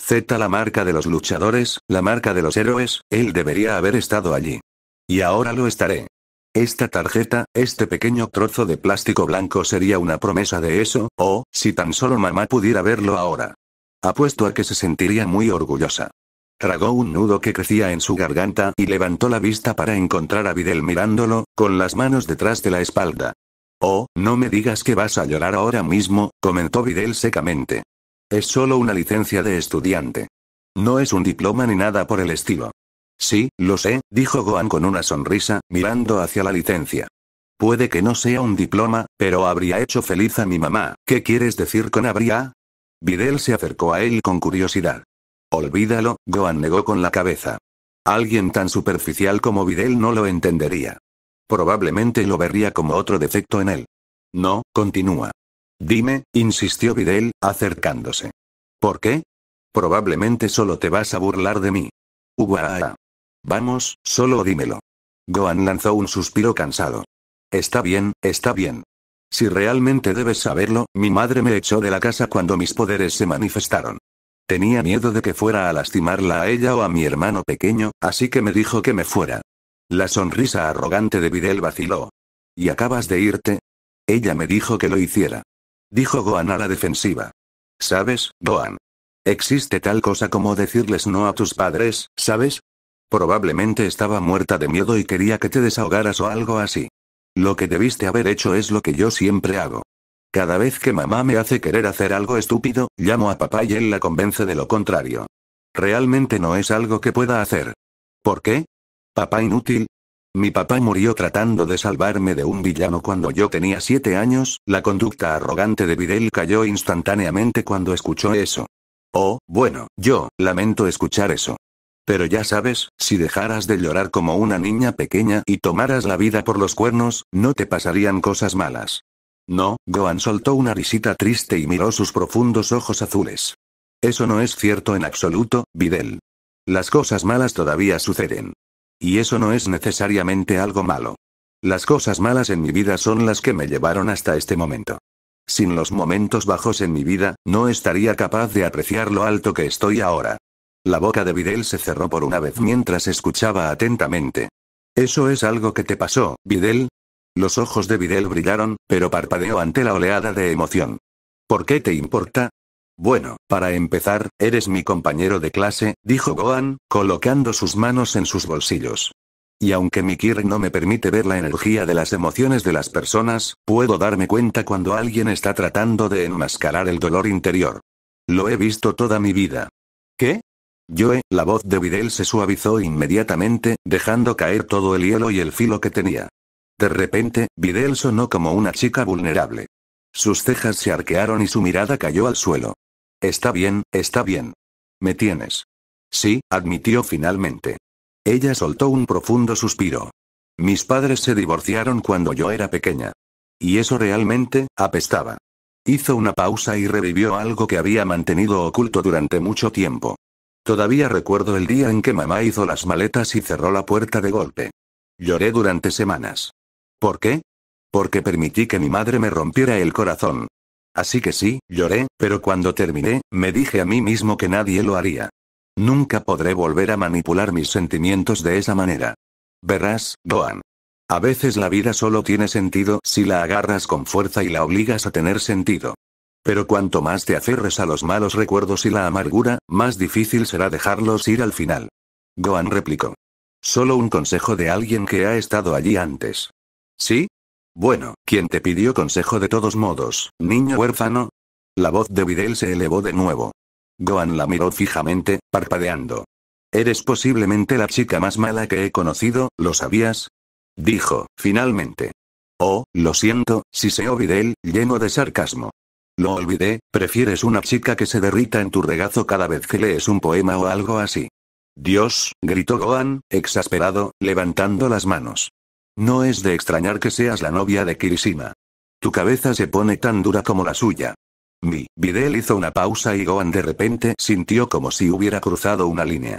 Z la marca de los luchadores, la marca de los héroes, él debería haber estado allí. Y ahora lo estaré. Esta tarjeta, este pequeño trozo de plástico blanco sería una promesa de eso, o, si tan solo mamá pudiera verlo ahora. Apuesto a que se sentiría muy orgullosa. Tragó un nudo que crecía en su garganta y levantó la vista para encontrar a Videl mirándolo, con las manos detrás de la espalda. Oh, no me digas que vas a llorar ahora mismo, comentó Videl secamente. Es solo una licencia de estudiante. No es un diploma ni nada por el estilo. Sí, lo sé, dijo Gohan con una sonrisa, mirando hacia la licencia. Puede que no sea un diploma, pero habría hecho feliz a mi mamá. ¿Qué quieres decir con habría? Videl se acercó a él con curiosidad. Olvídalo, Gohan negó con la cabeza. Alguien tan superficial como Videl no lo entendería. Probablemente lo vería como otro defecto en él. No, continúa. Dime, insistió Videl, acercándose. ¿Por qué? Probablemente solo te vas a burlar de mí. Uguaa. Vamos, solo dímelo. Gohan lanzó un suspiro cansado. Está bien, está bien. Si realmente debes saberlo, mi madre me echó de la casa cuando mis poderes se manifestaron. Tenía miedo de que fuera a lastimarla a ella o a mi hermano pequeño, así que me dijo que me fuera. La sonrisa arrogante de Videl vaciló. ¿Y acabas de irte? Ella me dijo que lo hiciera. Dijo Gohan a la defensiva. ¿Sabes, Gohan? Existe tal cosa como decirles no a tus padres, ¿sabes? Probablemente estaba muerta de miedo y quería que te desahogaras o algo así. Lo que debiste haber hecho es lo que yo siempre hago. Cada vez que mamá me hace querer hacer algo estúpido, llamo a papá y él la convence de lo contrario. Realmente no es algo que pueda hacer. ¿Por qué? Papá inútil, mi papá murió tratando de salvarme de un villano cuando yo tenía siete años, la conducta arrogante de Videl cayó instantáneamente cuando escuchó eso. Oh, bueno, yo, lamento escuchar eso. Pero ya sabes, si dejaras de llorar como una niña pequeña y tomaras la vida por los cuernos, no te pasarían cosas malas. No, Gohan soltó una risita triste y miró sus profundos ojos azules. Eso no es cierto en absoluto, Videl. Las cosas malas todavía suceden. Y eso no es necesariamente algo malo. Las cosas malas en mi vida son las que me llevaron hasta este momento. Sin los momentos bajos en mi vida, no estaría capaz de apreciar lo alto que estoy ahora. La boca de Videl se cerró por una vez mientras escuchaba atentamente. ¿Eso es algo que te pasó, Videl? Los ojos de Videl brillaron, pero parpadeó ante la oleada de emoción. ¿Por qué te importa? Bueno, para empezar, eres mi compañero de clase, dijo Gohan, colocando sus manos en sus bolsillos. Y aunque mi Kir no me permite ver la energía de las emociones de las personas, puedo darme cuenta cuando alguien está tratando de enmascarar el dolor interior. Lo he visto toda mi vida. ¿Qué? Yo. la voz de Videl se suavizó inmediatamente, dejando caer todo el hielo y el filo que tenía. De repente, Videl sonó como una chica vulnerable. Sus cejas se arquearon y su mirada cayó al suelo. Está bien, está bien. Me tienes. Sí, admitió finalmente. Ella soltó un profundo suspiro. Mis padres se divorciaron cuando yo era pequeña. Y eso realmente, apestaba. Hizo una pausa y revivió algo que había mantenido oculto durante mucho tiempo. Todavía recuerdo el día en que mamá hizo las maletas y cerró la puerta de golpe. Lloré durante semanas. ¿Por qué? Porque permití que mi madre me rompiera el corazón. Así que sí, lloré, pero cuando terminé, me dije a mí mismo que nadie lo haría. Nunca podré volver a manipular mis sentimientos de esa manera. Verás, Gohan. A veces la vida solo tiene sentido si la agarras con fuerza y la obligas a tener sentido. Pero cuanto más te aferres a los malos recuerdos y la amargura, más difícil será dejarlos ir al final. Gohan replicó. Solo un consejo de alguien que ha estado allí antes. Sí, bueno, ¿quién te pidió consejo de todos modos, niño huérfano? La voz de Videl se elevó de nuevo. Gohan la miró fijamente, parpadeando. Eres posiblemente la chica más mala que he conocido, ¿lo sabías? Dijo, finalmente. Oh, lo siento, si se o Videl, lleno de sarcasmo. Lo olvidé, prefieres una chica que se derrita en tu regazo cada vez que lees un poema o algo así. Dios, gritó Gohan, exasperado, levantando las manos. No es de extrañar que seas la novia de Kirishima. Tu cabeza se pone tan dura como la suya. Mi, Videl hizo una pausa y Gohan de repente sintió como si hubiera cruzado una línea.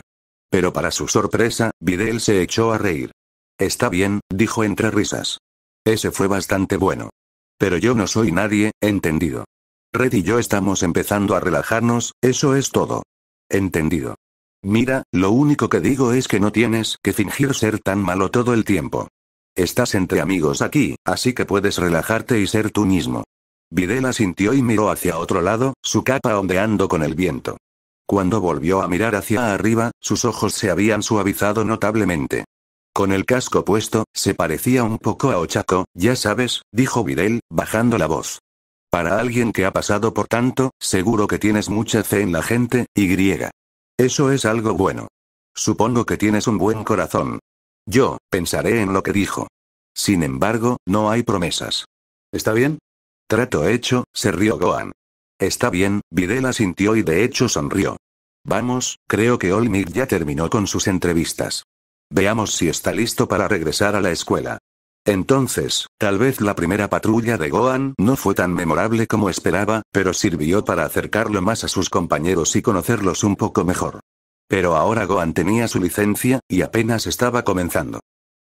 Pero para su sorpresa, Videl se echó a reír. Está bien, dijo entre risas. Ese fue bastante bueno. Pero yo no soy nadie, entendido. Red y yo estamos empezando a relajarnos, eso es todo. Entendido. Mira, lo único que digo es que no tienes que fingir ser tan malo todo el tiempo. Estás entre amigos aquí, así que puedes relajarte y ser tú mismo. Videla sintió y miró hacia otro lado, su capa ondeando con el viento. Cuando volvió a mirar hacia arriba, sus ojos se habían suavizado notablemente. Con el casco puesto, se parecía un poco a Ochaco, ya sabes, dijo Videl, bajando la voz. Para alguien que ha pasado por tanto, seguro que tienes mucha fe en la gente, y griega. Eso es algo bueno. Supongo que tienes un buen corazón. Yo, pensaré en lo que dijo. Sin embargo, no hay promesas. ¿Está bien? Trato hecho, se rió Gohan. Está bien, Videla sintió y de hecho sonrió. Vamos, creo que Olmig ya terminó con sus entrevistas. Veamos si está listo para regresar a la escuela. Entonces, tal vez la primera patrulla de Gohan no fue tan memorable como esperaba, pero sirvió para acercarlo más a sus compañeros y conocerlos un poco mejor. Pero ahora Gohan tenía su licencia, y apenas estaba comenzando.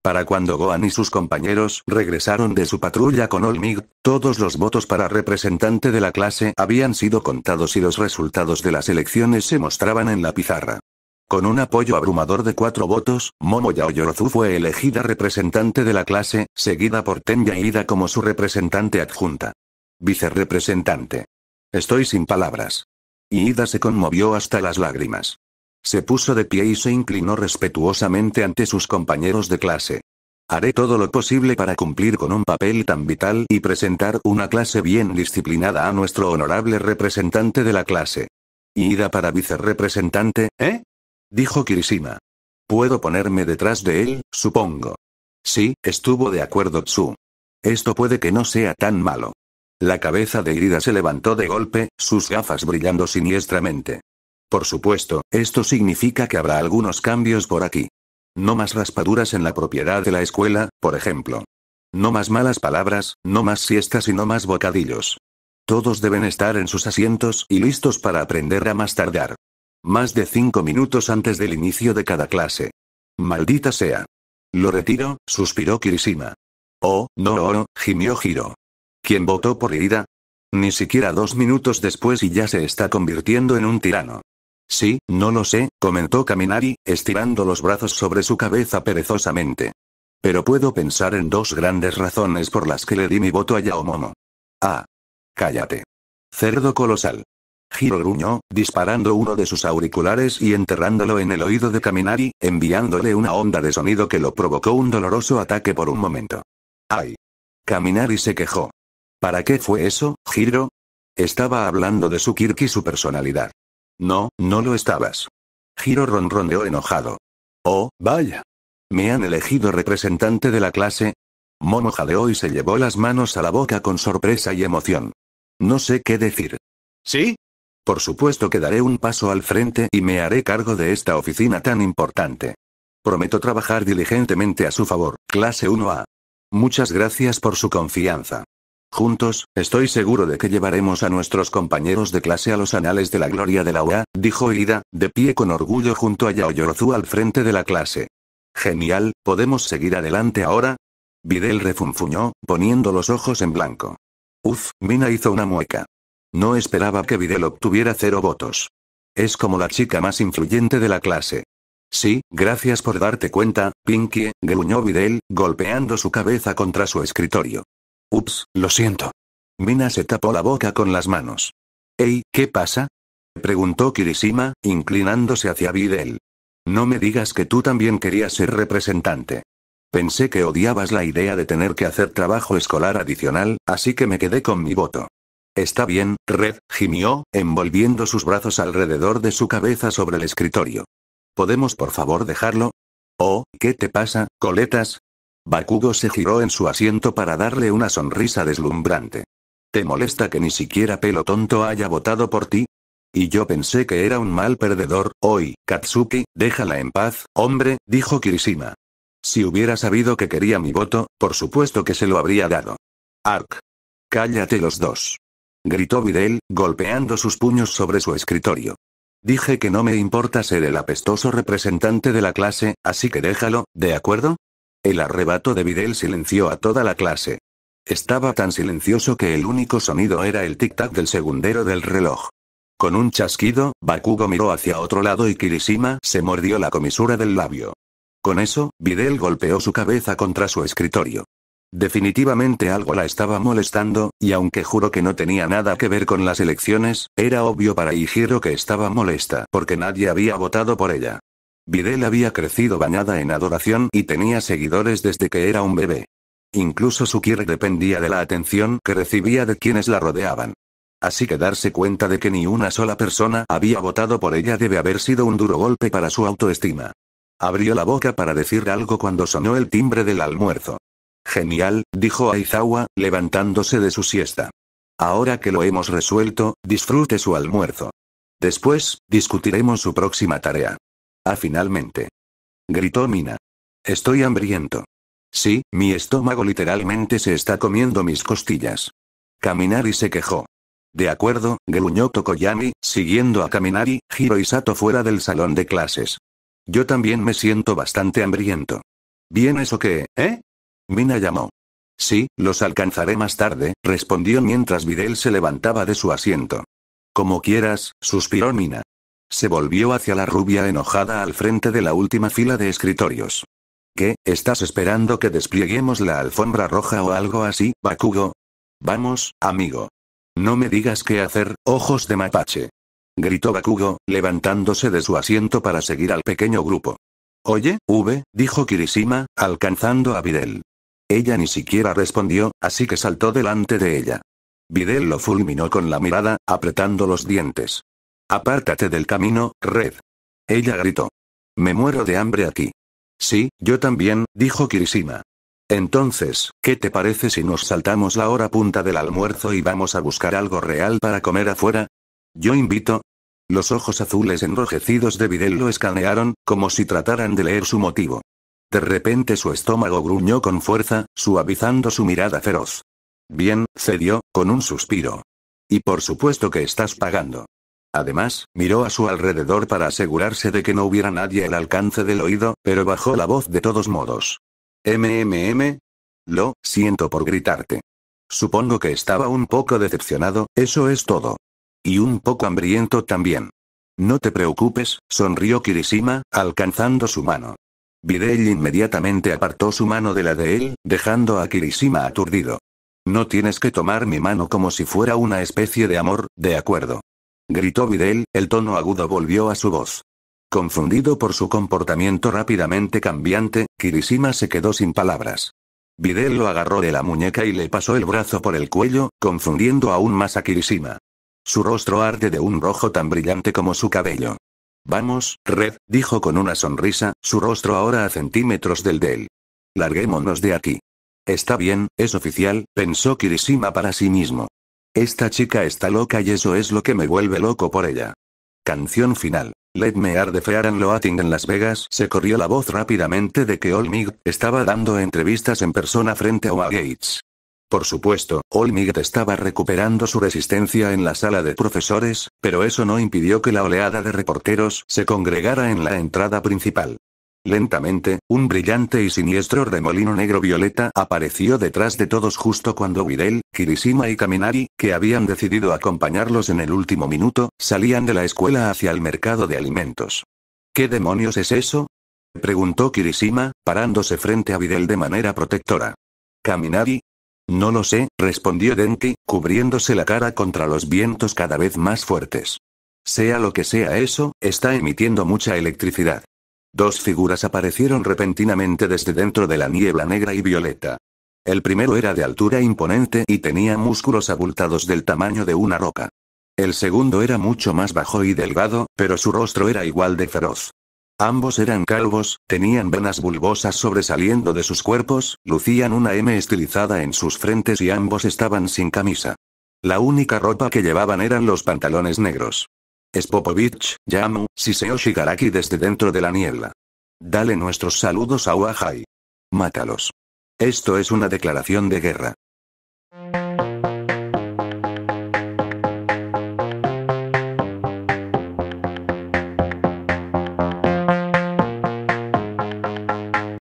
Para cuando Gohan y sus compañeros regresaron de su patrulla con Olmig, todos los votos para representante de la clase habían sido contados y los resultados de las elecciones se mostraban en la pizarra. Con un apoyo abrumador de cuatro votos, Momo Yaoyorozu fue elegida representante de la clase, seguida por Tenya Ida como su representante adjunta. Vicerrepresentante. Estoy sin palabras. Y Ida se conmovió hasta las lágrimas. Se puso de pie y se inclinó respetuosamente ante sus compañeros de clase. Haré todo lo posible para cumplir con un papel tan vital y presentar una clase bien disciplinada a nuestro honorable representante de la clase. Ida para vicerrepresentante, ¿eh? Dijo Kirishima. Puedo ponerme detrás de él, supongo. Sí, estuvo de acuerdo Tsu. Esto puede que no sea tan malo. La cabeza de Irida se levantó de golpe, sus gafas brillando siniestramente. Por supuesto, esto significa que habrá algunos cambios por aquí. No más raspaduras en la propiedad de la escuela, por ejemplo. No más malas palabras, no más siestas y no más bocadillos. Todos deben estar en sus asientos y listos para aprender a más tardar. Más de cinco minutos antes del inicio de cada clase. Maldita sea. Lo retiro, suspiró Kirishima. Oh, no, oh, gimió Giro. ¿Quién votó por Irida? Ni siquiera dos minutos después y ya se está convirtiendo en un tirano. Sí, no lo sé, comentó Kaminari, estirando los brazos sobre su cabeza perezosamente. Pero puedo pensar en dos grandes razones por las que le di mi voto a Yaomomo. Ah. Cállate. Cerdo colosal. Hiro gruñó, disparando uno de sus auriculares y enterrándolo en el oído de Kaminari, enviándole una onda de sonido que lo provocó un doloroso ataque por un momento. ¡Ay! Kaminari se quejó. ¿Para qué fue eso, Giro? Estaba hablando de su kirk y su personalidad. No, no lo estabas. Giro ronroneó enojado. Oh, vaya. ¿Me han elegido representante de la clase? Mono jadeó y se llevó las manos a la boca con sorpresa y emoción. No sé qué decir. ¿Sí? Por supuesto que daré un paso al frente y me haré cargo de esta oficina tan importante. Prometo trabajar diligentemente a su favor, clase 1A. Muchas gracias por su confianza. Juntos, estoy seguro de que llevaremos a nuestros compañeros de clase a los anales de la gloria de la U.A., dijo Ida, de pie con orgullo junto a Yaoyorozu al frente de la clase. Genial, ¿podemos seguir adelante ahora? Videl refunfuñó, poniendo los ojos en blanco. Uf, Mina hizo una mueca. No esperaba que Videl obtuviera cero votos. Es como la chica más influyente de la clase. Sí, gracias por darte cuenta, Pinky, gruñó Videl, golpeando su cabeza contra su escritorio. Ups, lo siento. Mina se tapó la boca con las manos. Ey, ¿qué pasa? preguntó Kirishima, inclinándose hacia Videl. No me digas que tú también querías ser representante. Pensé que odiabas la idea de tener que hacer trabajo escolar adicional, así que me quedé con mi voto. Está bien, Red, gimió, envolviendo sus brazos alrededor de su cabeza sobre el escritorio. ¿Podemos por favor dejarlo? Oh, ¿qué te pasa, coletas? Bakugo se giró en su asiento para darle una sonrisa deslumbrante. ¿Te molesta que ni siquiera pelo tonto haya votado por ti? Y yo pensé que era un mal perdedor, hoy, Katsuki, déjala en paz, hombre, dijo Kirishima. Si hubiera sabido que quería mi voto, por supuesto que se lo habría dado. Ark. Cállate los dos. Gritó Videl, golpeando sus puños sobre su escritorio. Dije que no me importa ser el apestoso representante de la clase, así que déjalo, ¿de acuerdo? El arrebato de Videl silenció a toda la clase. Estaba tan silencioso que el único sonido era el tic-tac del segundero del reloj. Con un chasquido, Bakugo miró hacia otro lado y Kirishima se mordió la comisura del labio. Con eso, Videl golpeó su cabeza contra su escritorio. Definitivamente algo la estaba molestando, y aunque juró que no tenía nada que ver con las elecciones, era obvio para Ijiro que estaba molesta porque nadie había votado por ella. Videl había crecido bañada en adoración y tenía seguidores desde que era un bebé. Incluso su quiere dependía de la atención que recibía de quienes la rodeaban. Así que darse cuenta de que ni una sola persona había votado por ella debe haber sido un duro golpe para su autoestima. Abrió la boca para decir algo cuando sonó el timbre del almuerzo. Genial, dijo Aizawa, levantándose de su siesta. Ahora que lo hemos resuelto, disfrute su almuerzo. Después, discutiremos su próxima tarea. Ah, finalmente. Gritó Mina. Estoy hambriento. Sí, mi estómago literalmente se está comiendo mis costillas. Kaminari se quejó. De acuerdo, gruñó Tokoyami, siguiendo a Kaminari, Hiro y Sato fuera del salón de clases. Yo también me siento bastante hambriento. ¿Bien eso qué, eh? Mina llamó. Sí, los alcanzaré más tarde, respondió mientras Videl se levantaba de su asiento. Como quieras, suspiró Mina. Se volvió hacia la rubia enojada al frente de la última fila de escritorios. ¿Qué, estás esperando que desplieguemos la alfombra roja o algo así, Bakugo? Vamos, amigo. No me digas qué hacer, ojos de mapache. Gritó Bakugo, levantándose de su asiento para seguir al pequeño grupo. Oye, V, dijo Kirishima, alcanzando a Videl. Ella ni siquiera respondió, así que saltó delante de ella. Videl lo fulminó con la mirada, apretando los dientes. Apártate del camino, Red. Ella gritó. Me muero de hambre aquí. Sí, yo también, dijo Kirishima. Entonces, ¿qué te parece si nos saltamos la hora punta del almuerzo y vamos a buscar algo real para comer afuera? Yo invito. Los ojos azules enrojecidos de Videl lo escanearon, como si trataran de leer su motivo. De repente su estómago gruñó con fuerza, suavizando su mirada feroz. Bien, cedió, con un suspiro. Y por supuesto que estás pagando. Además, miró a su alrededor para asegurarse de que no hubiera nadie al alcance del oído, pero bajó la voz de todos modos. MMM. Lo siento por gritarte. Supongo que estaba un poco decepcionado, eso es todo. Y un poco hambriento también. No te preocupes, sonrió Kirishima, alcanzando su mano. Videl inmediatamente apartó su mano de la de él, dejando a Kirishima aturdido. No tienes que tomar mi mano como si fuera una especie de amor, de acuerdo gritó Videl, el tono agudo volvió a su voz. Confundido por su comportamiento rápidamente cambiante, Kirishima se quedó sin palabras. Videl lo agarró de la muñeca y le pasó el brazo por el cuello, confundiendo aún más a Kirishima. Su rostro arde de un rojo tan brillante como su cabello. Vamos, Red, dijo con una sonrisa, su rostro ahora a centímetros del de él. Larguémonos de aquí. Está bien, es oficial, pensó Kirishima para sí mismo. Esta chica está loca y eso es lo que me vuelve loco por ella. Canción final. Let me are the fear and loathing en Las Vegas. Se corrió la voz rápidamente de que Olmig estaba dando entrevistas en persona frente a Gates. Por supuesto, Olmig estaba recuperando su resistencia en la sala de profesores, pero eso no impidió que la oleada de reporteros se congregara en la entrada principal. Lentamente, un brillante y siniestro remolino negro-violeta apareció detrás de todos justo cuando Videl, Kirishima y Kaminari, que habían decidido acompañarlos en el último minuto, salían de la escuela hacia el mercado de alimentos. ¿Qué demonios es eso? preguntó Kirishima, parándose frente a Videl de manera protectora. ¿Kaminari? No lo sé, respondió Denki, cubriéndose la cara contra los vientos cada vez más fuertes. Sea lo que sea eso, está emitiendo mucha electricidad. Dos figuras aparecieron repentinamente desde dentro de la niebla negra y violeta. El primero era de altura imponente y tenía músculos abultados del tamaño de una roca. El segundo era mucho más bajo y delgado, pero su rostro era igual de feroz. Ambos eran calvos, tenían venas bulbosas sobresaliendo de sus cuerpos, lucían una M estilizada en sus frentes y ambos estaban sin camisa. La única ropa que llevaban eran los pantalones negros. Spopovich, llamo Yamu, Siseo Shigaraki desde dentro de la niebla. Dale nuestros saludos a Wahai. Mátalos. Esto es una declaración de guerra.